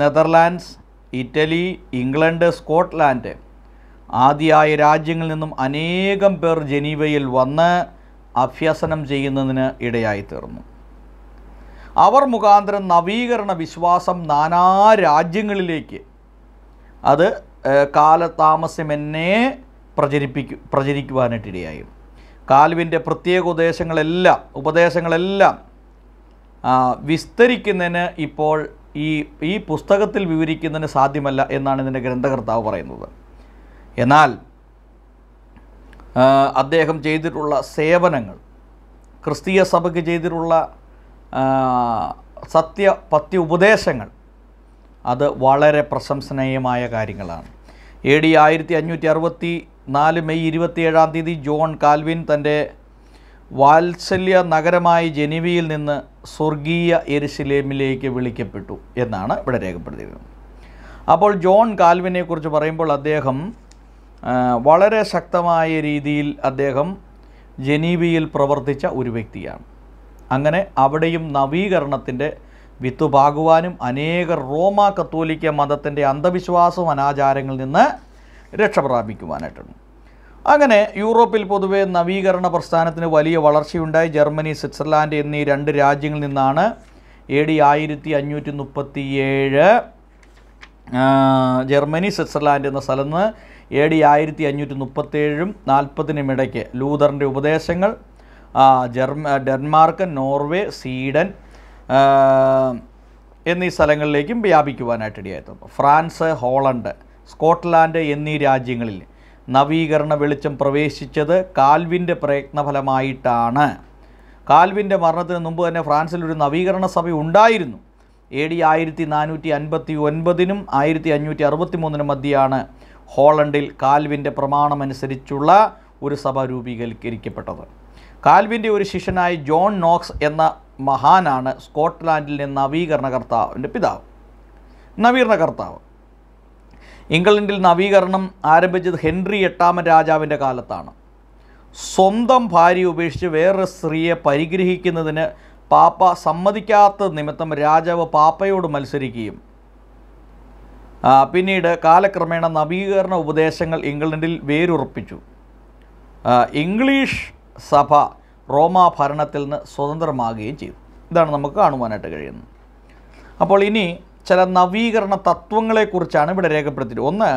നെതർലാൻഡ്സ് ഇറ്റലി ഇംഗ്ലണ്ട് സ്കോട്ട്ലാൻഡ് ആദിയായ രാജ്യങ്ങളിൽ നിന്നും അനേകം പേർ ജനീവയിൽ വന്ന് അഭ്യസനം ചെയ്യുന്നതിന് ഇടയായിത്തീർന്നു അവർ മുഖാന്തരം നവീകരണ വിശ്വാസം നാനാ രാജ്യങ്ങളിലേക്ക് അത് കാലതാമസമെന്നേ പ്രചരിപ്പിക്കു പ്രചരിക്കുവാനായിട്ടിടയായിരുന്നു കാൽവിൻ്റെ പ്രത്യേക ഉപദേശങ്ങളെല്ലാം ഉപദേശങ്ങളെല്ലാം വിസ്തരിക്കുന്നതിന് ഇപ്പോൾ ഈ ഈ പുസ്തകത്തിൽ വിവരിക്കുന്നതിന് സാധ്യമല്ല എന്നാണ് ഇതിൻ്റെ ഗ്രന്ഥകർത്താവ് പറയുന്നത് എന്നാൽ അദ്ദേഹം ചെയ്തിട്ടുള്ള സേവനങ്ങൾ ക്രിസ്തീയ സഭയ്ക്ക് ചെയ്തിട്ടുള്ള സത്യ പത്യ ഉപദേശങ്ങൾ അത് വളരെ പ്രശംസനീയമായ കാര്യങ്ങളാണ് എ ഡി ആയിരത്തി അഞ്ഞൂറ്റി അറുപത്തി നാല് മെയ് ഇരുപത്തിയേഴാം തീയതി ജോൺ കാൽവിൻ തൻ്റെ വാത്സല്യ നഗരമായ ജനീവയിൽ നിന്ന് സ്വർഗീയ എരുസലേമിലേക്ക് വിളിക്കപ്പെട്ടു എന്നാണ് ഇവിടെ രേഖപ്പെടുത്തിയിരുന്നത് അപ്പോൾ ജോൺ കാൽവിനെക്കുറിച്ച് പറയുമ്പോൾ അദ്ദേഹം വളരെ ശക്തമായ രീതിയിൽ അദ്ദേഹം ജനീവയിൽ പ്രവർത്തിച്ച ഒരു വ്യക്തിയാണ് അങ്ങനെ അവിടെയും നവീകരണത്തിൻ്റെ വിത്തുപാകുവാനും പാകുവാനും അനേക റോമ കത്തോലിക്ക മതത്തിൻ്റെ അന്ധവിശ്വാസവും അനാചാരങ്ങളിൽ നിന്ന് രക്ഷപ്രാപിക്കുവാനായിട്ടാണ് അങ്ങനെ യൂറോപ്പിൽ പൊതുവെ നവീകരണ പ്രസ്ഥാനത്തിന് വലിയ വളർച്ചയുണ്ടായി ജർമ്മനി സ്വിറ്റ്സർലാൻഡ് എന്നീ രണ്ട് രാജ്യങ്ങളിൽ നിന്നാണ് എ ഡി ആയിരത്തി അഞ്ഞൂറ്റി മുപ്പത്തി ഏഴ് ജർമ്മനി സ്വിറ്റ്സർലാൻഡ് എന്ന സ്ഥലത്ത് നിന്ന് എ ഡി ആയിരത്തി അഞ്ഞൂറ്റി മുപ്പത്തേഴും ഇടയ്ക്ക് ലൂതറിൻ്റെ ഉപദേശങ്ങൾ ജർമ്മ ഡെൻമാർക്ക് നോർവേ സ്വീഡൻ എന്നീ സ്ഥലങ്ങളിലേക്കും വ്യാപിക്കുവാനായിട്ട് ഇടയായിട്ടുണ്ട് ഫ്രാൻസ് ഹോളണ്ട് സ്കോട്ട്ലാൻഡ് എന്നീ രാജ്യങ്ങളിൽ നവീകരണ വെളിച്ചം പ്രവേശിച്ചത് കാൽവിൻ്റെ പ്രയത്നഫലമായിട്ടാണ് കാൽവിൻ്റെ മരണത്തിന് മുമ്പ് തന്നെ ഫ്രാൻസിൽ ഒരു നവീകരണ സഭ ഉണ്ടായിരുന്നു എ ഡി ആയിരത്തി നാനൂറ്റി അൻപത്തി ഒൻപതിനും ആയിരത്തി അഞ്ഞൂറ്റി അറുപത്തി മൂന്നിനും മധ്യയാണ് ഹോളണ്ടിൽ കാൽവിൻ്റെ പ്രമാണമനുസരിച്ചുള്ള ഒരു സഭ രൂപീകരിക്കപ്പെട്ടത് കാൽവിൻ്റെ ഒരു ശിഷ്യനായ ജോൺ നോക്സ് എന്ന മഹാനാണ് സ്കോട്ട്ലാൻഡിലെ നവീകരണകർത്താവിൻ്റെ പിതാവ് നവീകരണകർത്താവ് ഇംഗ്ലണ്ടിൽ നവീകരണം ആരംഭിച്ചത് ഹെൻറി എട്ടാമൻ രാജാവിൻ്റെ കാലത്താണ് സ്വന്തം ഭാര്യ ഉപേക്ഷിച്ച് വേറൊരു സ്ത്രീയെ പരിഗ്രഹിക്കുന്നതിന് പാപ്പ സമ്മതിക്കാത്ത നിമിത്തം രാജാവ് പാപ്പയോട് മത്സരിക്കുകയും പിന്നീട് കാലക്രമേണ നവീകരണ ഉപദേശങ്ങൾ ഇംഗ്ലണ്ടിൽ വേരുറപ്പിച്ചു ഇംഗ്ലീഷ് സഭ റോമാ ഭരണത്തിൽ നിന്ന് സ്വതന്ത്രമാകുകയും ചെയ്തു ഇതാണ് നമുക്ക് കാണുവാനായിട്ട് കഴിയുന്നത് അപ്പോൾ ഇനി ചില നവീകരണ തത്വങ്ങളെക്കുറിച്ചാണ് ഇവിടെ രേഖപ്പെടുത്തിയത് ഒന്ന്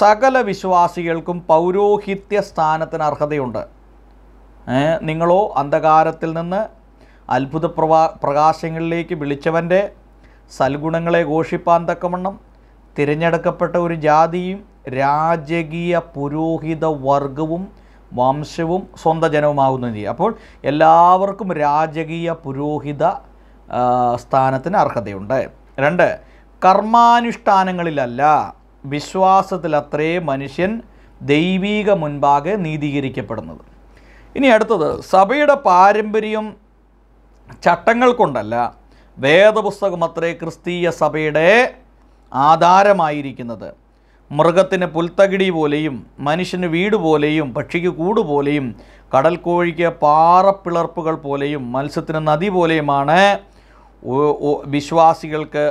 സകല വിശ്വാസികൾക്കും പൗരോഹിത്യ സ്ഥാനത്തിന് അർഹതയുണ്ട് നിങ്ങളോ അന്ധകാരത്തിൽ നിന്ന് അത്ഭുത പ്രവാ പ്രകാശങ്ങളിലേക്ക് വിളിച്ചവൻ്റെ സൽഗുണങ്ങളെ ഘോഷിപ്പാൻ തക്കവണ്ണം തിരഞ്ഞെടുക്കപ്പെട്ട ഒരു ജാതിയും രാജകീയ പുരോഹിത വർഗവും വംശവും സ്വന്തം ജനവുമാകുന്ന രീതി അപ്പോൾ എല്ലാവർക്കും രാജകീയ പുരോഹിത സ്ഥാനത്തിന് അർഹതയുണ്ട് രണ്ട് കർമാനുഷ്ഠാനങ്ങളിലല്ല വിശ്വാസത്തിലത്രേ മനുഷ്യൻ ദൈവീക മുൻപാകെ നീതീകരിക്കപ്പെടുന്നത് ഇനി അടുത്തത് സഭയുടെ പാരമ്പര്യം ചട്ടങ്ങൾ കൊണ്ടല്ല വേദപുസ്തകം അത്രേ ക്രിസ്തീയ സഭയുടെ ആധാരമായിരിക്കുന്നത് മൃഗത്തിന് പുൽത്തകിടി പോലെയും മനുഷ്യന് വീട് പോലെയും പക്ഷിക്ക് കൂട് പോലെയും കടൽക്കോഴിക്ക് പാറപ്പിളർപ്പുകൾ പോലെയും മത്സ്യത്തിന് നദി പോലെയുമാണ് വിശ്വാസികൾക്ക്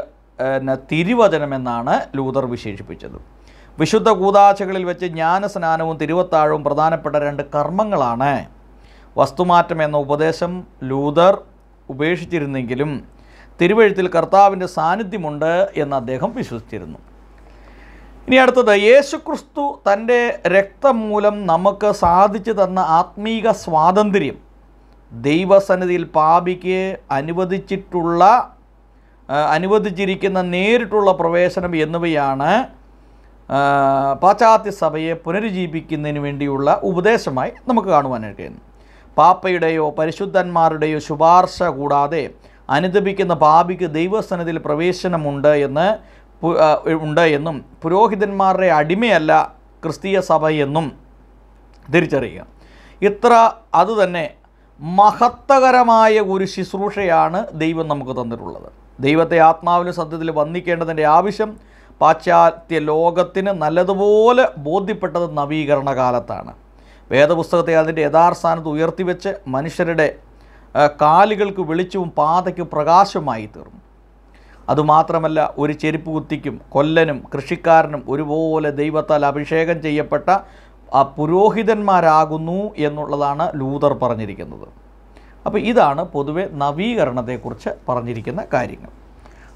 തിരുവചനമെന്നാണ് ലൂതർ വിശേഷിപ്പിച്ചത് വിശുദ്ധ കൂതാശകളിൽ വെച്ച് ജ്ഞാനസ്നാനവും തിരുവത്താഴവും പ്രധാനപ്പെട്ട രണ്ട് കർമ്മങ്ങളാണ് വസ്തുമാറ്റം എന്ന ഉപദേശം ലൂതർ ഉപേക്ഷിച്ചിരുന്നെങ്കിലും തിരുവഴുത്തിൽ കർത്താവിൻ്റെ സാന്നിധ്യമുണ്ട് എന്ന് അദ്ദേഹം വിശ്വസിച്ചിരുന്നു ഇനി അടുത്തത് യേശുക്രിസ്തു തൻ്റെ രക്തം മൂലം നമുക്ക് സാധിച്ചു തന്ന ആത്മീക സ്വാതന്ത്ര്യം ദൈവസന്നിധിയിൽ പാപിക്ക് അനുവദിച്ചിട്ടുള്ള അനുവദിച്ചിരിക്കുന്ന നേരിട്ടുള്ള പ്രവേശനം എന്നിവയാണ് പാശ്ചാത്യ സഭയെ പുനരുജ്ജീവിക്കുന്നതിന് വേണ്ടിയുള്ള ഉപദേശമായി നമുക്ക് കാണുവാനായിട്ട് കഴിയുന്നു പാപ്പയുടെയോ പരിശുദ്ധന്മാരുടെയോ ശുപാർശ കൂടാതെ അനുദപിക്കുന്ന പാപിക്ക് ദൈവസന്നിധിയിൽ പ്രവേശനമുണ്ട് എന്ന് ഉണ്ട് എന്നും പുരോഹിതന്മാരുടെ അടിമയല്ല ക്രിസ്തീയ സഭ എന്നും തിരിച്ചറിയുക ഇത്ര അതുതന്നെ മഹത്തകരമായ ഒരു ശുശ്രൂഷയാണ് ദൈവം നമുക്ക് തന്നിട്ടുള്ളത് ദൈവത്തെ ആത്മാവിലും സത്യത്തിൽ വന്നിക്കേണ്ടതിൻ്റെ ആവശ്യം പാശ്ചാത്യ ലോകത്തിന് നല്ലതുപോലെ ബോധ്യപ്പെട്ടത് നവീകരണ കാലത്താണ് വേദപുസ്തകത്തെ അതിൻ്റെ യഥാസ്ഥാനത്ത് ഉയർത്തിവെച്ച് മനുഷ്യരുടെ കാലുകൾക്ക് വെളിച്ചവും പാതയ്ക്കും പ്രകാശമായി തീർന്നു അതുമാത്രമല്ല ഒരു ചെരുപ്പ് കുത്തിക്കും കൊല്ലനും കൃഷിക്കാരനും ഒരുപോലെ ദൈവത്താൽ അഭിഷേകം ചെയ്യപ്പെട്ട പുരോഹിതന്മാരാകുന്നു എന്നുള്ളതാണ് ലൂതർ പറഞ്ഞിരിക്കുന്നത് അപ്പോൾ ഇതാണ് പൊതുവെ നവീകരണത്തെക്കുറിച്ച് പറഞ്ഞിരിക്കുന്ന കാര്യങ്ങൾ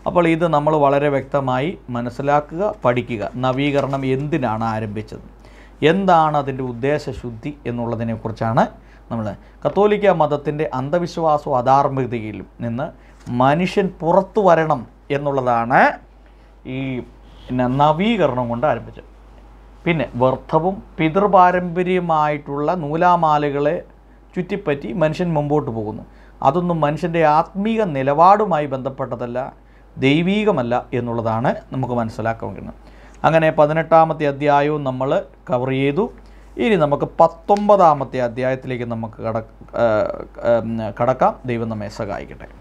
അപ്പോൾ ഇത് നമ്മൾ വളരെ വ്യക്തമായി മനസ്സിലാക്കുക പഠിക്കുക നവീകരണം എന്തിനാണ് ആരംഭിച്ചത് എന്താണ് അതിൻ്റെ ഉദ്ദേശശുദ്ധി എന്നുള്ളതിനെക്കുറിച്ചാണ് നമ്മൾ കത്തോലിക്ക മതത്തിൻ്റെ അന്ധവിശ്വാസവും അധാർമ്മികതയിലും നിന്ന് മനുഷ്യൻ പുറത്തു വരണം എന്നുള്ളതാണ് ഈ നവീകരണം കൊണ്ട് ആരംഭിച്ചത് പിന്നെ വർദ്ധവും പിതൃപാരമ്പര്യമായിട്ടുള്ള നൂലാമാലകളെ ചുറ്റിപ്പറ്റി മനുഷ്യൻ മുമ്പോട്ട് പോകുന്നു അതൊന്നും മനുഷ്യൻ്റെ ആത്മീക നിലപാടുമായി ബന്ധപ്പെട്ടതല്ല ദൈവീകമല്ല എന്നുള്ളതാണ് നമുക്ക് മനസ്സിലാക്കുന്നത് അങ്ങനെ പതിനെട്ടാമത്തെ അധ്യായവും നമ്മൾ കവർ ചെയ്തു ഇനി നമുക്ക് പത്തൊമ്പതാമത്തെ അധ്യായത്തിലേക്ക് നമുക്ക് കട കടക്കാം ദൈവം നമ്മെ സഹായിക്കട്ടെ